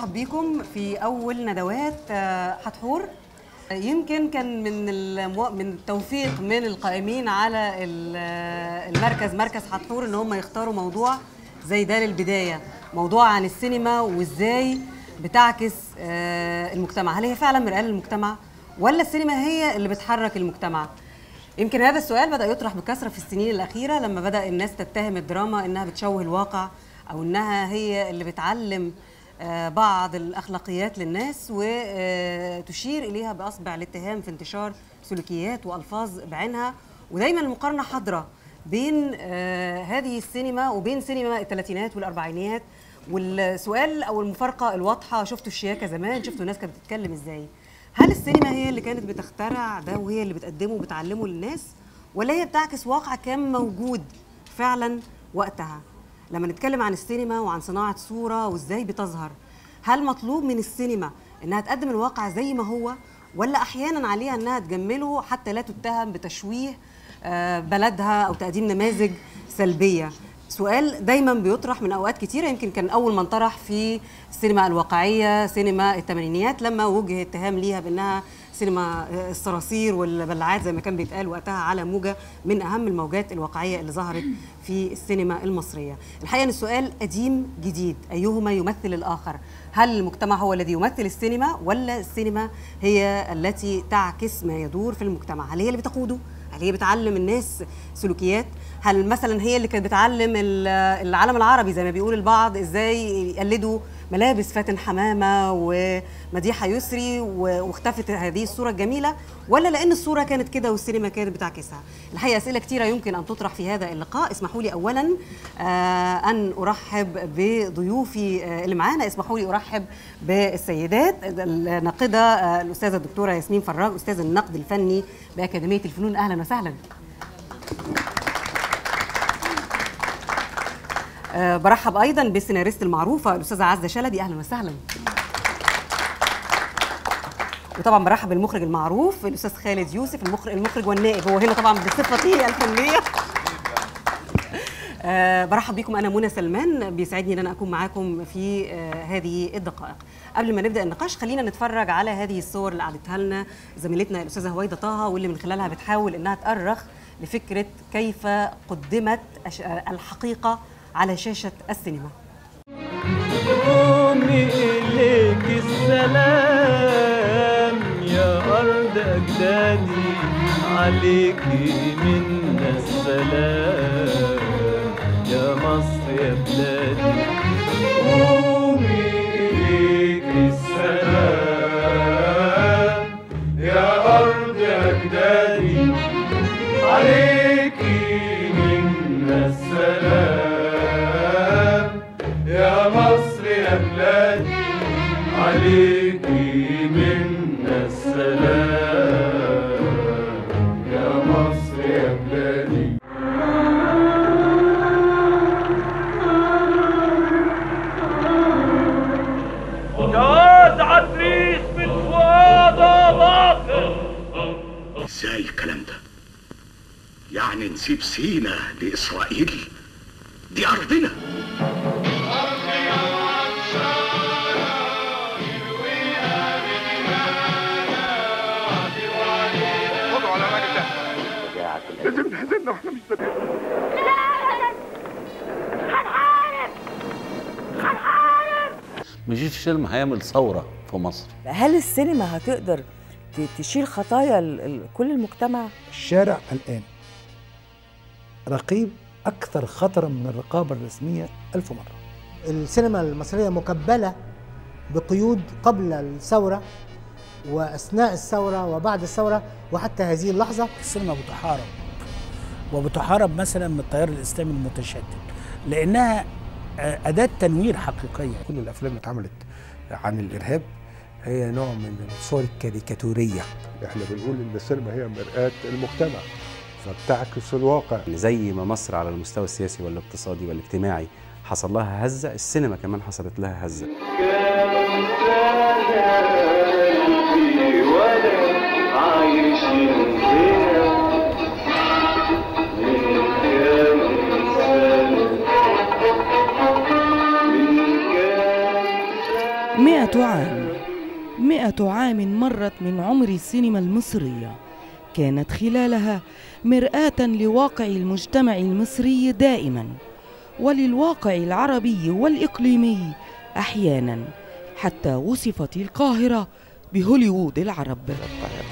برحب بيكم في اول ندوات آه، حتحور يمكن كان من المو... من التوفيق من القائمين على آه، المركز مركز حتحور ان هم يختاروا موضوع زي ده للبدايه موضوع عن السينما وازاي بتعكس آه، المجتمع هل هي فعلا مرآة للمجتمع ولا السينما هي اللي بتحرك المجتمع يمكن هذا السؤال بدأ يطرح بكثرة في السنين الأخيرة لما بدأ الناس تتهم الدراما إنها بتشوه الواقع أو إنها هي اللي بتعلم آه، بعض الأخلاقيات للناس وتشير إليها بأصبع الاتهام في انتشار سلوكيات وألفاظ بعينها ودايما المقارنة حاضرة بين آه، هذه السينما وبين سينما الثلاثينات والأربعينيات والسؤال أو المفارقة الواضحة شفتوا الشياكة زمان شفتوا الناس كانت بتتكلم إزاي هل السينما هي اللي كانت بتخترع ده وهي اللي بتقدمه وبتعلمه للناس ولا هي بتعكس واقع كان موجود فعلا وقتها لما نتكلم عن السينما وعن صناعه صوره وازاي بتظهر هل مطلوب من السينما انها تقدم الواقع زي ما هو ولا احيانا عليها انها تجمله حتى لا تتهم بتشويه آه، بلدها او تقديم نماذج سلبيه سؤال دايما بيطرح من اوقات كتيره يمكن كان اول من طرح في السينما الواقعيه سينما الثمانينيات لما وجه اتهام ليها بانها سينما آه، الصراصير والبلعات زي ما كان بيتقال وقتها على موجه من اهم الموجات الواقعيه اللي ظهرت في السينما المصريه. الحقيقه ان السؤال قديم جديد ايهما يمثل الاخر؟ هل المجتمع هو الذي يمثل السينما ولا السينما هي التي تعكس ما يدور في المجتمع؟ هل هي اللي بتقوده؟ هل هي بتعلم الناس سلوكيات؟ هل مثلا هي اللي كانت بتعلم العالم العربي زي ما بيقول البعض ازاي يقلدوا ملابس فاتن حمامه ومديحه يسري واختفت هذه الصوره الجميله ولا لان الصوره كانت كده والسينما كانت بتعكسها الحقيقه اسئله كثيره يمكن ان تطرح في هذا اللقاء اسمحوا لي اولا آه، ان ارحب بضيوفي آه، اللي معانا اسمحوا لي ارحب بالسيدات الناقده آه، الاستاذه الدكتوره ياسمين فراج استاذ النقد الفني باكاديميه الفنون اهلا وسهلا أه برحب ايضا بالسيناريست المعروفه الاستاذه عزه شلبي اهلا وسهلا وطبعا برحب بالمخرج المعروف الاستاذ خالد يوسف المخرج المخرج والنائب هو هنا طبعا بصفتي الفنيه أه برحب بكم انا منى سلمان بيسعدني ان انا اكون معاكم في أه هذه الدقائق قبل ما نبدا النقاش خلينا نتفرج على هذه الصور اللي قعدتها لنا زميلتنا الاستاذه هويده طه واللي من خلالها بتحاول انها تأرخ لفكره كيف قدمت الحقيقه على شاشة السينما أمي إليك السلام يا أرض أجدادي عليكي منا السلام يا مصر يا بلادي يعني نسيب سينا لإسرائيل دي أرضنا خذوا على لازم نهزمنا واحنا مش صدقنا مجيد الشلم هيعمل ثورة في مصر هل السينما هتقدر تشيل خطايا كل المجتمع؟ الشارع الآن رقيب أكثر خطرا من الرقابة الرسمية ألف مرة السينما المصرية مكبلة بقيود قبل الثورة وأثناء الثورة وبعد الثورة وحتى هذه اللحظة السينما بتحارب وبتحارب مثلا من التيار الإسلامي المتشدد لأنها آه، أداة تنوير حقيقية كل الأفلام اللي اتعملت عن الإرهاب هي نوع من الصور الكاريكاتورية احنا بنقول إن السينما هي مرآة المجتمع فبتعكس الواقع زي ما مصر على المستوى السياسي والاقتصادي والاجتماعي حصل لها هزة السينما كمان حصلت لها هزة مئة عام مئة عام مرت من عمر السينما المصرية كانت خلالها مرآة لواقع المجتمع المصري دائما وللواقع العربي والإقليمي أحيانا حتى وصفت القاهرة بهوليوود العرب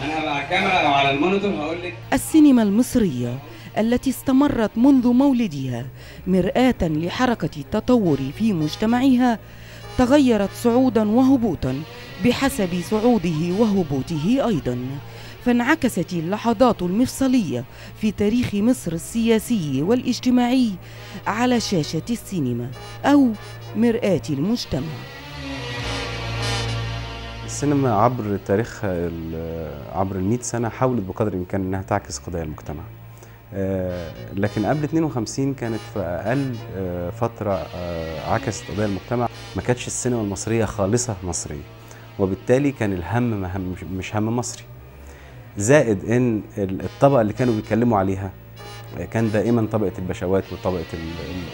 أنا على الكاميرا أو على هقول لك السينما المصرية التي استمرت منذ مولدها مرآة لحركة التطور في مجتمعها تغيرت صعودا وهبوطا بحسب صعوده وهبوطه أيضا فانعكست اللحظات المفصلية في تاريخ مصر السياسي والاجتماعي على شاشة السينما أو مرآة المجتمع السينما عبر تاريخها عبر ال 100 سنة حاولت بقدر الإمكان إنها تعكس قضايا المجتمع آه، لكن قبل 52 كانت في أقل آه، فترة آه، عكست قضايا المجتمع ما كانتش السينما المصرية خالصة مصرية وبالتالي كان الهم مش هم مصري زائد ان الطبقه اللي كانوا بيتكلموا عليها آه، كان دائما طبقه البشوات وطبقه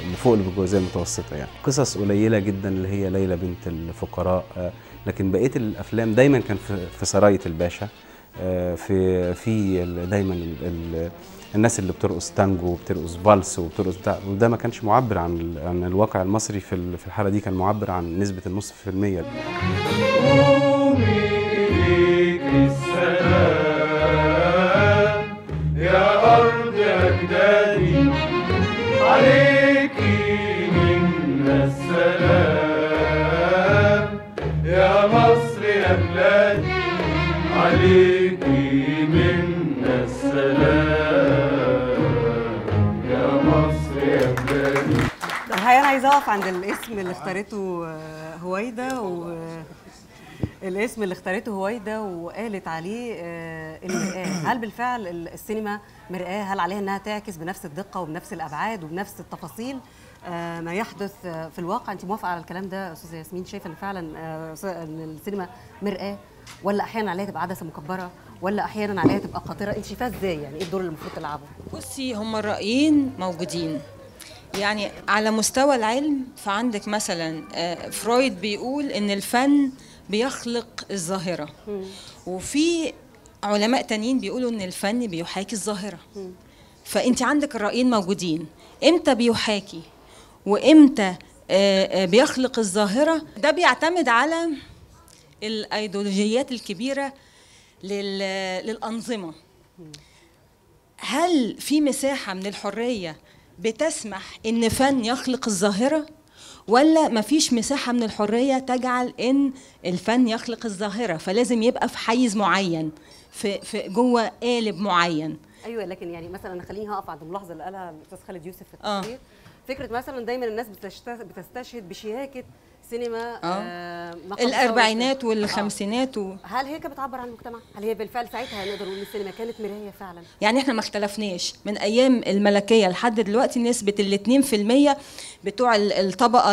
اللي فوق البرجوازيه المتوسطه يعني قصص قليله جدا اللي هي ليلى بنت الفقراء آه، لكن بقيه الافلام دايما كان في سرايه الباشا آه، في في دايما الناس اللي بترقص تانجو وبترقص بالس وبترقص بتاع وده ما كانش معبر عن عن الواقع المصري في الحاله دي كان معبر عن نسبه النصف في المية عايزه اقف عند الاسم اللي اختارته آه، هويدا و الاسم اللي اختارته هويدا وقالت عليه آه، المرآة هل بالفعل السينما مرآة هل عليها انها تعكس بنفس الدقة وبنفس الابعاد وبنفس التفاصيل آه، ما يحدث في الواقع انت موافقة على الكلام ده استاذة ياسمين شايفة ان فعلا ان السينما مرآة ولا احيانا عليها تبقى عدسة مكبرة ولا احيانا عليها تبقى قاطرة انت شايفاه ازاي يعني ايه الدور اللي المفروض تلعبه بصي هما الرأيين موجودين يعني على مستوى العلم فعندك مثلا آه، فرويد بيقول ان الفن بيخلق الظاهره وفي علماء تانيين بيقولوا ان الفن بيحاكي الظاهره فانت عندك الرايين موجودين امتى بيحاكي وامتى آه، آه، بيخلق الظاهره ده بيعتمد على الايديولوجيات الكبيره للانظمه هل في مساحه من الحريه بتسمح ان فن يخلق الظاهره ولا مفيش مساحه من الحريه تجعل ان الفن يخلق الظاهره فلازم يبقى في حيز معين في, في جوه قالب معين ايوه لكن يعني مثلا خليني هقف عند الملاحظه اللي قالها الاستاذ خالد يوسف في التصوير آه. فكره مثلا دايما الناس بتستشهد بشياكه السينما آه. آه، الاربعينات آه. والخمسينات و... هل هي كانت بتعبر عن المجتمع؟ هل هي بالفعل ساعتها نقدر نقول السينما كانت مرايه فعلا؟ يعني احنا ما اختلفناش من ايام الملكيه لحد دلوقتي نسبه ال 2% بتوع الطبقه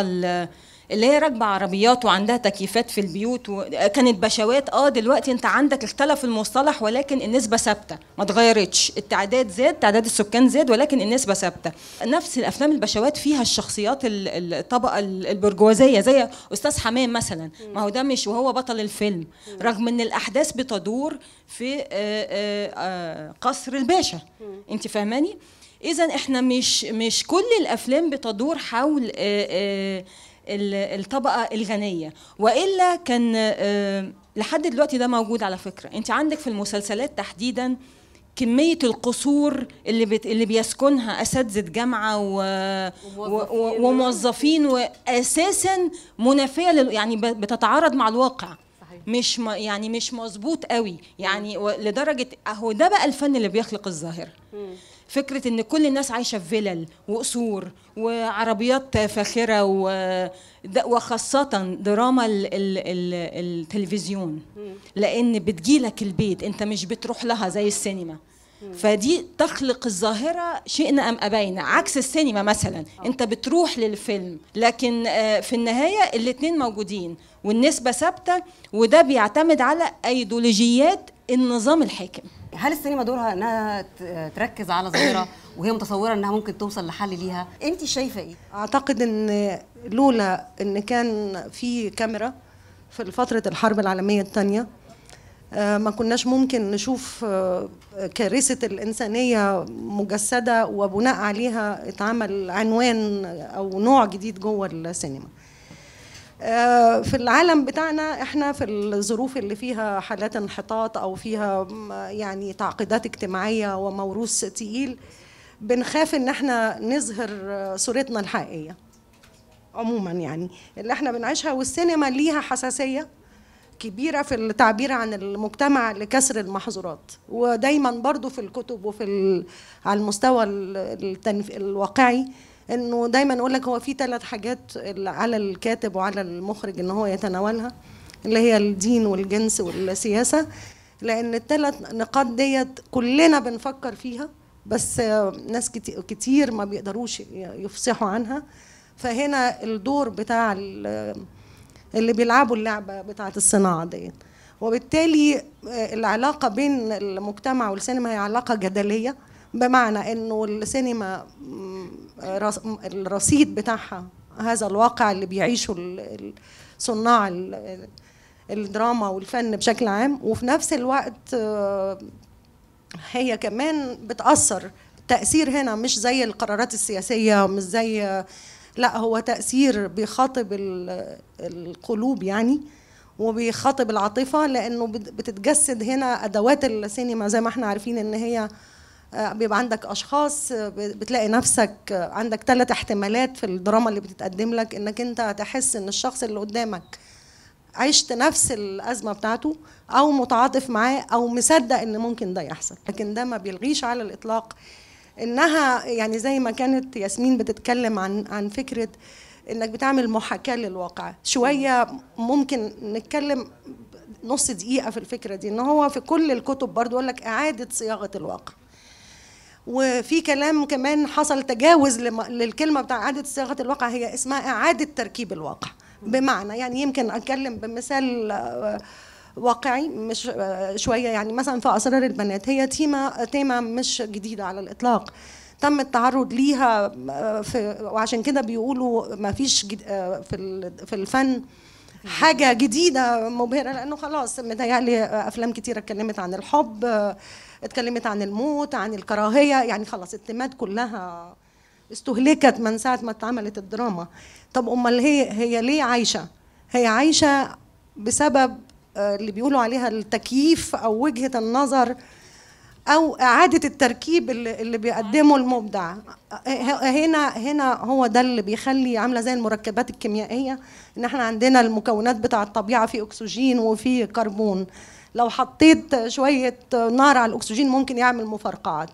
اللي هي راكبه عربيات وعندها تكييفات في البيوت وكانت بشوات اه دلوقتي انت عندك اختلف المصطلح ولكن النسبه ثابته ما اتغيرتش التعداد زاد تعداد السكان زاد ولكن النسبه ثابته نفس الافلام البشوات فيها الشخصيات الطبقه البرجوازيه زي استاذ حمام مثلا ما هو ده مش وهو بطل الفيلم رغم ان الاحداث بتدور في آه، آه، آه، قصر الباشا انت فاهماني اذا احنا مش مش كل الافلام بتدور حول آآ آآ الطبقه الغنيه والا كان آه، لحد دلوقتي ده موجود على فكره انت عندك في المسلسلات تحديدا كمية القصور اللي بت... اللي بيسكنها أساتذة جامعة و... وموظفين, و... وموظفين وأساسا منافية لل... يعني بتتعارض مع الواقع صحيح. مش م... يعني مش مظبوط قوي يعني و... لدرجة أهو ده بقى الفن اللي بيخلق الظاهرة فكره ان كل الناس عايشه في فلل وقصور وعربيات فاخره وخاصه دراما التلفزيون لان بتجيلك البيت انت مش بتروح لها زي السينما فدي تخلق الظاهرة شئنا أم أبينا عكس السينما مثلا آه. أنت بتروح للفيلم لكن آه، في النهاية الاتنين موجودين والنسبة ثابتة وده بيعتمد على أيديولوجيات النظام الحاكم هل السينما دورها انها تركز على ظاهره وهي متصوره انها ممكن توصل لحل ليها انت شايفه ايه اعتقد ان لولا ان كان في كاميرا في فتره الحرب العالميه الثانيه آه، ما كناش ممكن نشوف آه، كارثة الإنسانية مجسدة وبناء عليها اتعمل عنوان أو نوع جديد جوه السينما آه، في العالم بتاعنا احنا في الظروف اللي فيها حالات انحطاط او فيها يعني تعقيدات اجتماعيه وموروث تقيل بنخاف ان احنا نظهر صورتنا الحقيقيه عموما يعني اللي احنا بنعيشها والسينما ليها حساسيه كبيره في التعبير عن المجتمع لكسر المحظورات ودايما برضو في الكتب وفي على المستوى الواقعي انه دايما اقول لك هو في ثلاث حاجات على الكاتب وعلى المخرج ان هو يتناولها اللي هي الدين والجنس والسياسه لان الثلاث نقاط ديت كلنا بنفكر فيها بس ناس كتير ما بيقدروش يفصحوا عنها فهنا الدور بتاع اللي بيلعبوا اللعبه بتاعه الصناعه ديت وبالتالي آه، العلاقه بين المجتمع والسينما هي علاقه جدليه بمعنى انه السينما الرصيد بتاعها هذا الواقع اللي بيعيشه صناع الدراما والفن بشكل عام وفي نفس الوقت آه، هي كمان بتأثر التأثير هنا مش زي القرارات السياسية مش زي لا هو تأثير بيخاطب القلوب يعني وبيخاطب العاطفة لأنه بتتجسد هنا أدوات السينما زي ما احنا عارفين إن هي آه، بيبقى عندك اشخاص آه، بتلاقي نفسك آه، عندك ثلاث احتمالات في الدراما اللي بتتقدم لك انك انت هتحس ان الشخص اللي قدامك عشت نفس الازمه بتاعته او متعاطف معاه او مصدق ان ممكن ده يحصل لكن ده ما بيلغيش على الاطلاق انها يعني زي ما كانت ياسمين بتتكلم عن عن فكره انك بتعمل محاكاه للواقع شويه ممكن نتكلم نص دقيقه في الفكره دي ان هو في كل الكتب برضو يقول لك اعاده صياغه الواقع وفي كلام كمان حصل تجاوز للكلمه بتاع اعاده صياغه الواقع هي اسمها اعاده تركيب الواقع بمعنى يعني يمكن اتكلم بمثال آه، واقعي مش آه، شويه يعني مثلا في اسرار البنات هي تيمه تيمه مش جديده على الاطلاق تم التعرض ليها آه، في وعشان كده بيقولوا ما فيش في الفن حاجه جديده مبهره لانه خلاص متهيألي افلام كتيره اتكلمت عن الحب اتكلمت عن الموت عن الكراهيه يعني خلاص التمات كلها استهلكت من ساعه ما اتعملت الدراما طب امال هي هي ليه عايشه هي عايشه بسبب آه، اللي بيقولوا عليها التكييف او وجهه النظر او اعاده التركيب اللي بيقدمه المبدع هنا هنا هو ده اللي بيخلي عامله زي المركبات الكيميائيه ان احنا عندنا المكونات بتاع الطبيعه في اكسجين وفي كربون لو حطيت شويه نار على الاكسجين ممكن يعمل مفرقعات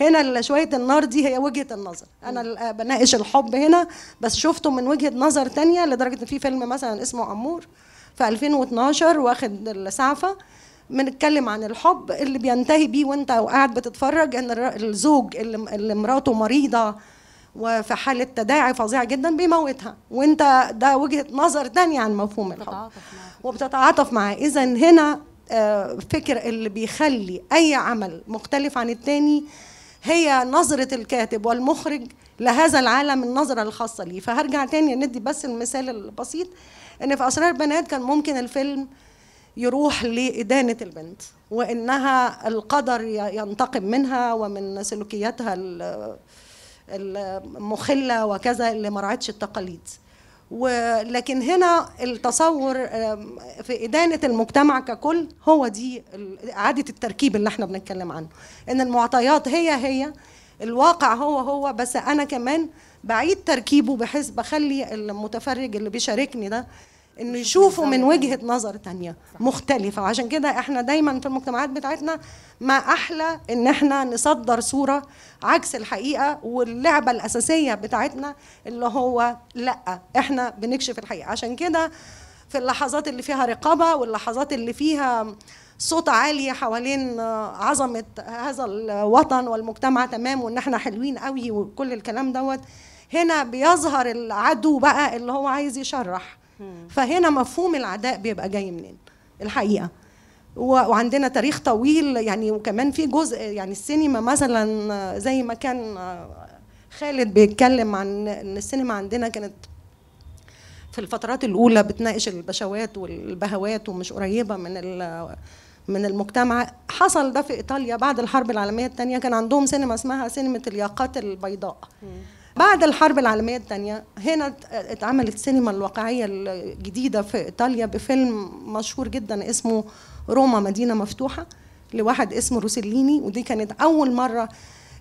هنا شويه النار دي هي وجهه النظر انا بناقش الحب هنا بس شفته من وجهه نظر تانية لدرجه ان في فيلم مثلا اسمه امور في 2012 واخد السعفه بنتكلم عن الحب اللي بينتهي بيه وانت قاعد بتتفرج ان الزوج اللي, اللي مراته مريضه وفي حالة تداعي فظيعة جدا بيموتها وانت ده وجهة نظر تانية عن مفهوم الحب وبتتعاطف معاه اذا هنا آه، فكر اللي بيخلي اي عمل مختلف عن التاني هي نظرة الكاتب والمخرج لهذا العالم النظرة الخاصة ليه فهرجع تاني ندي بس المثال البسيط ان في اسرار بنات كان ممكن الفيلم يروح لإدانة البنت وإنها القدر ينتقم منها ومن سلوكياتها المخلة وكذا اللي مرعتش التقاليد ولكن هنا التصور في إدانة المجتمع ككل هو دي إعادة التركيب اللي احنا بنتكلم عنه إن المعطيات هي هي الواقع هو هو بس أنا كمان بعيد تركيبه بحيث بخلي المتفرج اللي بيشاركني ده انه يشوفوا من وجهه نظر تانية مختلفه وعشان كده احنا دايما في المجتمعات بتاعتنا ما احلى ان احنا نصدر صوره عكس الحقيقه واللعبه الاساسيه بتاعتنا اللي هو لا احنا بنكشف الحقيقه عشان كده في اللحظات اللي فيها رقابه واللحظات اللي فيها صوت عالي حوالين عظمه هذا الوطن والمجتمع تمام وان احنا حلوين قوي وكل الكلام دوت هنا بيظهر العدو بقى اللي هو عايز يشرح فهنا مفهوم العداء بيبقى جاي منين الحقيقه وعندنا تاريخ طويل يعني وكمان في جزء يعني السينما مثلا زي ما كان آه، خالد بيتكلم عن ان السينما عندنا كانت في الفترات الاولى بتناقش البشوات والبهوات ومش قريبه من من المجتمع حصل ده في ايطاليا بعد الحرب العالميه الثانيه كان عندهم سينما اسمها سينما الياقات البيضاء بعد الحرب العالمية الثانية هنا اتعملت السينما الواقعية الجديدة في إيطاليا بفيلم مشهور جدا اسمه روما مدينة مفتوحة لواحد اسمه روسيليني ودي كانت أول مرة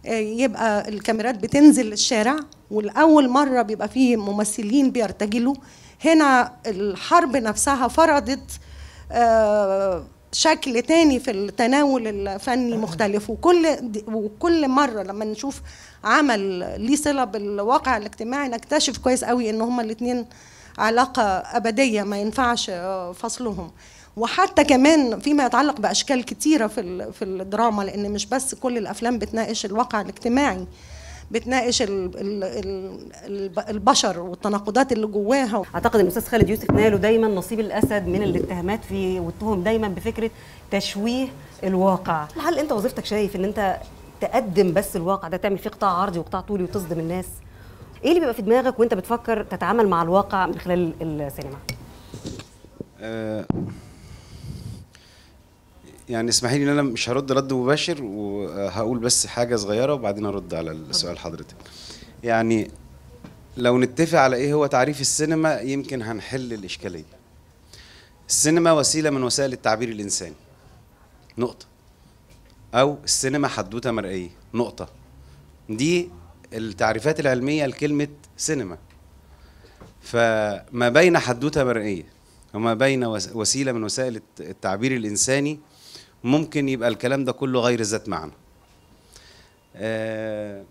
آه، يبقى الكاميرات بتنزل الشارع والأول مرة بيبقى فيه ممثلين بيرتجلوا هنا الحرب نفسها فرضت آه، شكل تاني في التناول الفني أيوة. مختلف وكل وكل مره لما نشوف عمل ليه صله بالواقع الاجتماعي نكتشف كويس قوي ان هما الاثنين علاقه ابديه ما ينفعش آه، فصلهم وحتى كمان فيما يتعلق باشكال كتيره في في الدراما لان مش بس كل الافلام بتناقش الواقع الاجتماعي بتناقش البشر والتناقضات اللي جواها اعتقد ان الاستاذ خالد يوسف ناله دايما نصيب الاسد من الاتهامات في واتهم دايما بفكره تشويه الواقع هل انت وظيفتك شايف ان انت تقدم بس الواقع ده تعمل فيه قطاع عرضي وقطاع طولي وتصدم الناس ايه اللي بيبقى في دماغك وانت بتفكر تتعامل مع الواقع من خلال السينما أه يعني اسمحي لي ان انا مش هرد رد مباشر وهقول بس حاجه صغيره وبعدين ارد على السؤال حضرتك يعني لو نتفق على ايه هو تعريف السينما يمكن هنحل الاشكاليه السينما وسيله من وسائل التعبير الانساني نقطه او السينما حدوته مرئيه نقطه دي التعريفات العلميه لكلمه سينما فما بين حدوته مرئيه وما بين وسيله من وسائل التعبير الانساني ممكن يبقى الكلام ده كله غير ذات معنى آه،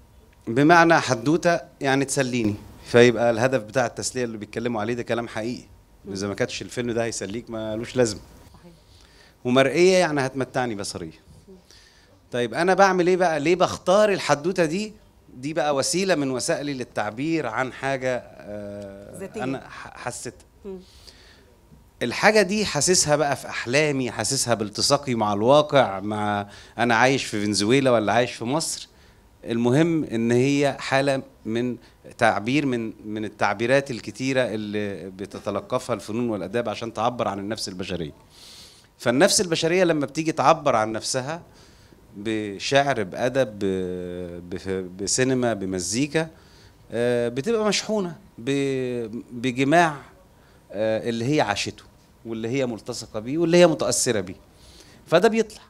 بمعنى حدوته يعني تسليني فيبقى الهدف بتاع التسليه اللي بيتكلموا عليه ده كلام حقيقي اذا ما كانتش الفيلم ده هيسليك ما لوش لازمه ومرئيه يعني هتمتعني بصريا طيب انا بعمل ايه بقى ليه بختار الحدوته دي دي بقى وسيله من وسائلي للتعبير عن حاجه آه، انا حسيتها الحاجة دي حاسسها بقى في أحلامي حاسسها بالتصاقي مع الواقع مع أنا عايش في فنزويلا ولا عايش في مصر المهم إن هي حالة من تعبير من من التعبيرات الكتيرة اللي بتتلقفها الفنون والآداب عشان تعبر عن النفس البشرية فالنفس البشرية لما بتيجي تعبر عن نفسها بشعر بأدب بسينما بمزيكا آه، بتبقى مشحونة بجماع آه، اللي هي عاشته واللي هي ملتصقه بيه واللي هي متاثره بيه فده بيطلع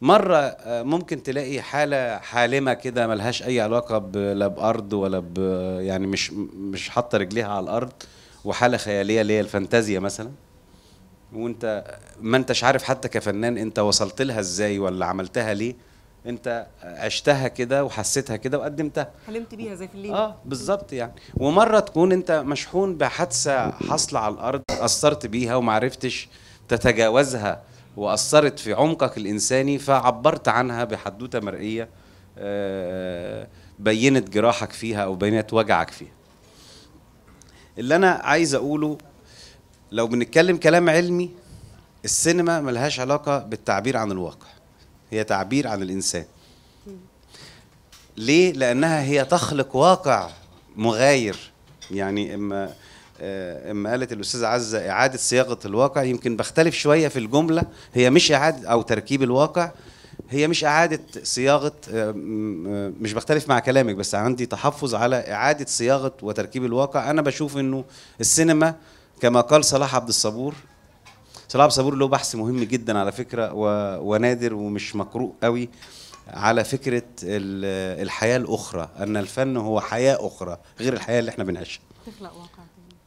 مرة آه، ممكن تلاقي حالة حالمة كده ملهاش أي علاقة لا بأرض ولا ب يعني مش مش حاطة رجليها على الأرض وحالة خيالية اللي هي الفانتازيا مثلا وأنت ما أنتش عارف حتى كفنان أنت وصلت لها إزاي ولا عملتها ليه انت عشتها كده وحسيتها كده وقدمتها حلمت بيها زي في الليل اه بالظبط يعني ومره تكون انت مشحون بحادثه حاصله على الارض اثرت بيها ومعرفتش تتجاوزها واثرت في عمقك الانساني فعبرت عنها بحدوته مرئيه آه، بينت جراحك فيها او بينت وجعك فيها اللي انا عايز اقوله لو بنتكلم كلام علمي السينما ملهاش علاقه بالتعبير عن الواقع هي تعبير عن الإنسان ليه؟ لأنها هي تخلق واقع مغاير يعني إما آه، اما قالت الاستاذه عزه اعاده صياغه الواقع يمكن بختلف شويه في الجمله هي مش اعاده او تركيب الواقع هي مش اعاده صياغه آه، آه، مش بختلف مع كلامك بس عندي تحفظ على اعاده صياغه وتركيب الواقع انا بشوف انه السينما كما قال صلاح عبد الصبور صلاح صبور له بحث مهم جدا على فكره و... ونادر ومش مقروء قوي على فكره الحياه الاخرى ان الفن هو حياه اخرى غير الحياه اللي احنا بنعيشها تخلق واقع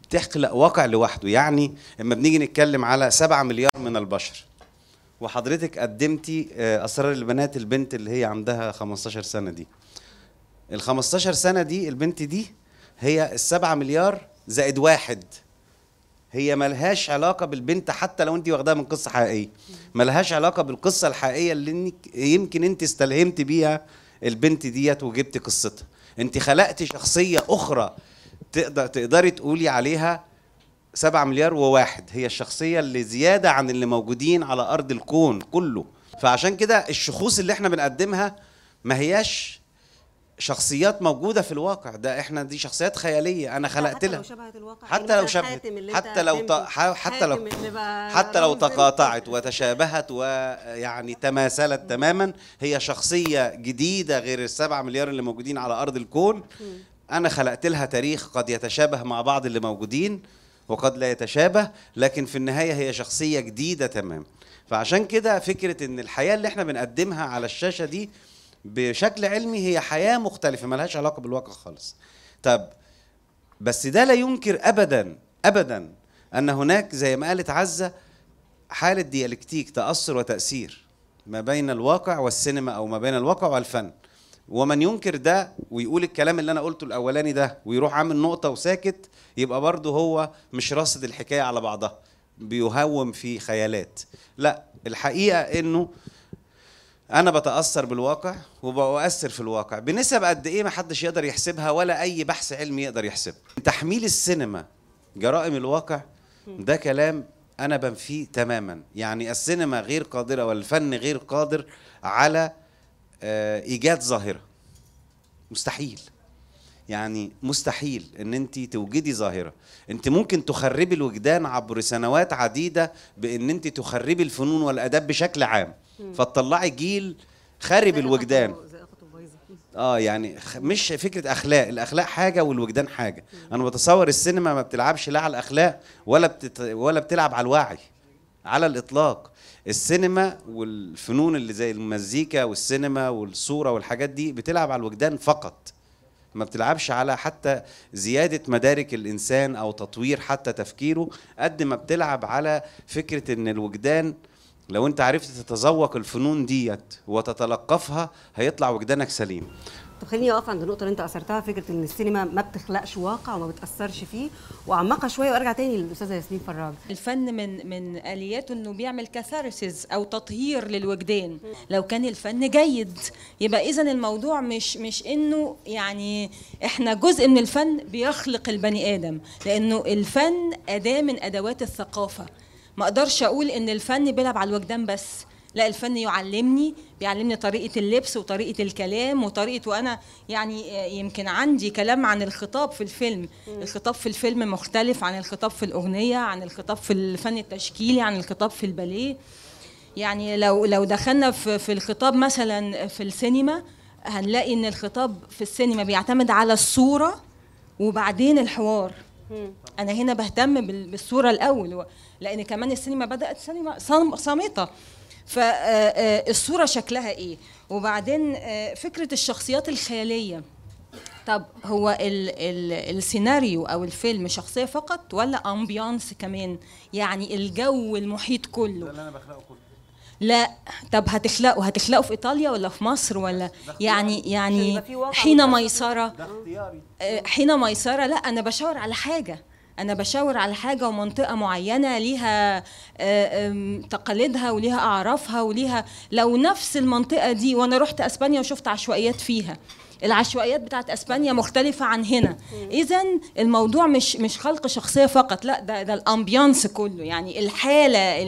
تخلق واقع لوحده يعني لما بنيجي نتكلم على 7 مليار من البشر وحضرتك قدمتي آه، اسرار البنات البنت اللي هي عندها 15 سنه دي ال 15 سنه دي البنت دي هي السبعة مليار زائد واحد هي ملهاش علاقه بالبنت حتى لو انت واخداها من قصه حقيقيه ملهاش علاقه بالقصه الحقيقيه اللي يمكن انت استلهمت بيها البنت ديت وجبت قصتها انت خلقت شخصيه اخرى تقدر تقدري تقولي عليها سبعة مليار وواحد هي الشخصية اللي زيادة عن اللي موجودين على أرض الكون كله فعشان كده الشخوص اللي احنا بنقدمها ما هياش شخصيات موجوده في الواقع ده احنا دي شخصيات خياليه انا خلقت لها حتى لو شبهت الواقع حتى يعني لو شبهت حتى لو حتى لو حتى لو تقاطعت وتشابهت ويعني تماثلت تماما هي شخصيه جديده غير السبعة مليار اللي موجودين على ارض الكون انا خلقت لها تاريخ قد يتشابه مع بعض اللي موجودين وقد لا يتشابه لكن في النهايه هي شخصيه جديده تماما فعشان كده فكره ان الحياه اللي احنا بنقدمها على الشاشه دي بشكل علمي هي حياه مختلفه ملهاش علاقه بالواقع خالص طب بس ده لا ينكر ابدا ابدا ان هناك زي ما قالت عزه حاله ديالكتيك تاثر وتاثير ما بين الواقع والسينما او ما بين الواقع والفن ومن ينكر ده ويقول الكلام اللي انا قلته الاولاني ده ويروح عامل نقطه وساكت يبقى برضه هو مش راصد الحكايه على بعضها بيهوم في خيالات لا الحقيقه انه انا بتاثر بالواقع وبؤثر في الواقع بنسب قد ايه ما حدش يقدر يحسبها ولا اي بحث علمي يقدر يحسبها تحميل السينما جرائم الواقع ده كلام انا بنفيه تماما يعني السينما غير قادره والفن غير قادر على آه، ايجاد ظاهره مستحيل يعني مستحيل ان انت توجدي ظاهره انت ممكن تخربي الوجدان عبر سنوات عديده بان انت تخربي الفنون والاداب بشكل عام فتطلعي جيل خارب الوجدان اه يعني مش فكره اخلاق الاخلاق حاجه والوجدان حاجه انا بتصور السينما ما بتلعبش لا على الاخلاق ولا بتت... ولا بتلعب على الوعي على الاطلاق السينما والفنون اللي زي المزيكا والسينما والصوره والحاجات دي بتلعب على الوجدان فقط ما بتلعبش على حتى زيادة مدارك الإنسان أو تطوير حتى تفكيره قد ما بتلعب على فكرة إن الوجدان لو انت عرفت تتذوق الفنون ديت وتتلقفها هيطلع وجدانك سليم طب خليني اقف عند النقطه اللي انت اثرتها فكره ان السينما ما بتخلقش واقع وما بتاثرش فيه واعمقها شويه وارجع تاني للاستاذه ياسمين فراج الفن من من الياته انه بيعمل كاثارسيس او تطهير للوجدان لو كان الفن جيد يبقى اذا الموضوع مش مش انه يعني احنا جزء من الفن بيخلق البني ادم لانه الفن اداه من ادوات الثقافه ما اقدرش اقول ان الفن بيلعب على الوجدان بس لا الفن يعلمني بيعلمني طريقه اللبس وطريقه الكلام وطريقه وانا يعني آه، يمكن عندي كلام عن الخطاب في الفيلم الخطاب في الفيلم مختلف عن الخطاب في الاغنيه عن الخطاب في الفن التشكيلي عن الخطاب في الباليه يعني لو لو دخلنا في, في الخطاب مثلا في السينما هنلاقي ان الخطاب في السينما بيعتمد على الصوره وبعدين الحوار انا هنا بهتم بالصوره الاول لان كمان السينما بدات سينما صامته فالصوره آه، آه، شكلها ايه وبعدين آه، فكره الشخصيات الخياليه طب هو ال ال السيناريو او الفيلم شخصيه فقط ولا امبيانس كمان يعني الجو المحيط كله ده اللي انا بخلقه كله لا طب هتخلقوا هتخلقوا في ايطاليا ولا في مصر ولا يعني يعني حين ميسره آه، حين ميسره لا انا بشاور على حاجه انا بشاور على حاجه ومنطقه معينه ليها آه، تقاليدها وليها اعرافها وليها لو نفس المنطقه دي وانا رحت اسبانيا وشفت عشوائيات فيها العشوائيات بتاعت اسبانيا مختلفه عن هنا اذا الموضوع مش مش خلق شخصيه فقط لا ده ده الامبيانس كله يعني الحاله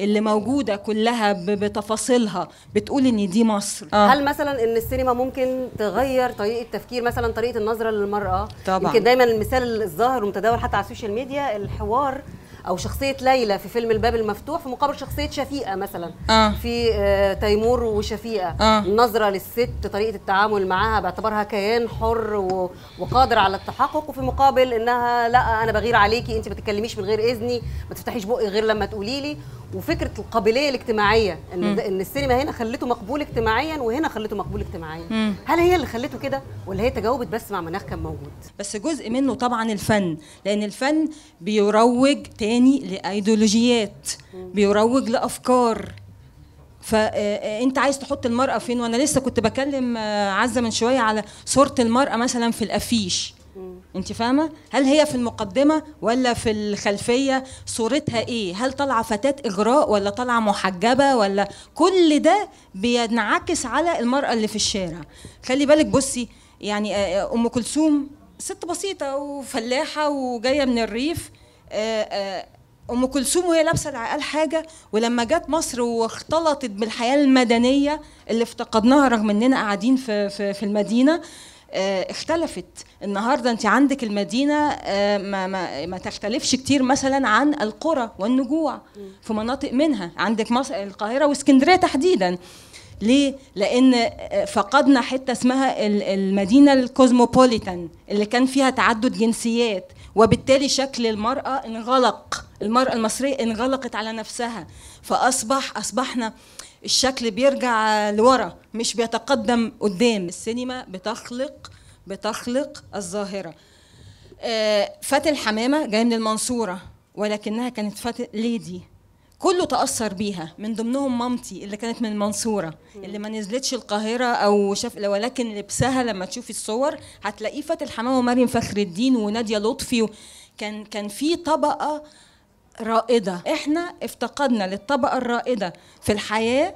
اللي موجوده كلها بتفاصيلها بتقول ان دي مصر آه. هل مثلا ان السينما ممكن تغير طريقه تفكير مثلا طريقه النظره للمراه طبعا يمكن دايما المثال الظاهر ومتداول حتى على السوشيال ميديا الحوار او شخصيه ليلى في فيلم الباب المفتوح في مقابل شخصيه شفيقه مثلا آه. في آه تيمور وشفيقه آه. النظره للست طريقه التعامل معاها باعتبارها كيان حر و... وقادر على التحقق وفي مقابل انها لا انا بغير عليكي انت ما تتكلميش من غير اذني ما تفتحيش بقي غير لما تقولي لي وفكره القابليه الاجتماعيه ان مم. ان السينما هنا خلته مقبول اجتماعيا وهنا خلته مقبول اجتماعيا مم. هل هي اللي خلته كده ولا هي تجاوبت بس مع مناخ كان موجود بس جزء منه طبعا الفن لان الفن بيروج تاني لايديولوجيات بيروج لافكار فانت آه، آه، عايز تحط المراه فين وانا لسه كنت بكلم آه، عزه من شويه على صوره المراه مثلا في الافيش انت فاهمه هل هي في المقدمه ولا في الخلفيه صورتها ايه هل طالعه فتاه اجراء ولا طالعه محجبه ولا كل ده بينعكس على المراه اللي في الشارع خلي بالك بصي يعني آه، آه، ام كلثوم ست بسيطه وفلاحه وجايه من الريف آه، ام كلثوم وهي لابسه العقال حاجه ولما جت مصر واختلطت بالحياه المدنيه اللي افتقدناها رغم اننا قاعدين في في, في المدينه آه، اختلفت النهارده انت عندك المدينه آه، ما, ما, ما تختلفش كتير مثلا عن القرى والنجوع في مناطق منها عندك مصر القاهره واسكندريه تحديدا ليه؟ لأن آه، فقدنا حتة اسمها المدينة الكوزموبوليتان اللي كان فيها تعدد جنسيات وبالتالي شكل المرأة انغلق المرأة المصرية انغلقت على نفسها فأصبح أصبحنا الشكل بيرجع لورا مش بيتقدم قدام السينما بتخلق بتخلق الظاهره آه، فاتن حمامه جايه من المنصوره ولكنها كانت فات ليدي كله تاثر بيها من ضمنهم مامتي اللي كانت من المنصوره اللي ما نزلتش القاهره او شاف ولكن لبسها لما تشوفي الصور هتلاقيه فاتن حمامه ومريم فخر الدين وناديه لطفي كان كان في طبقه رائده احنا افتقدنا للطبقه الرائده في الحياه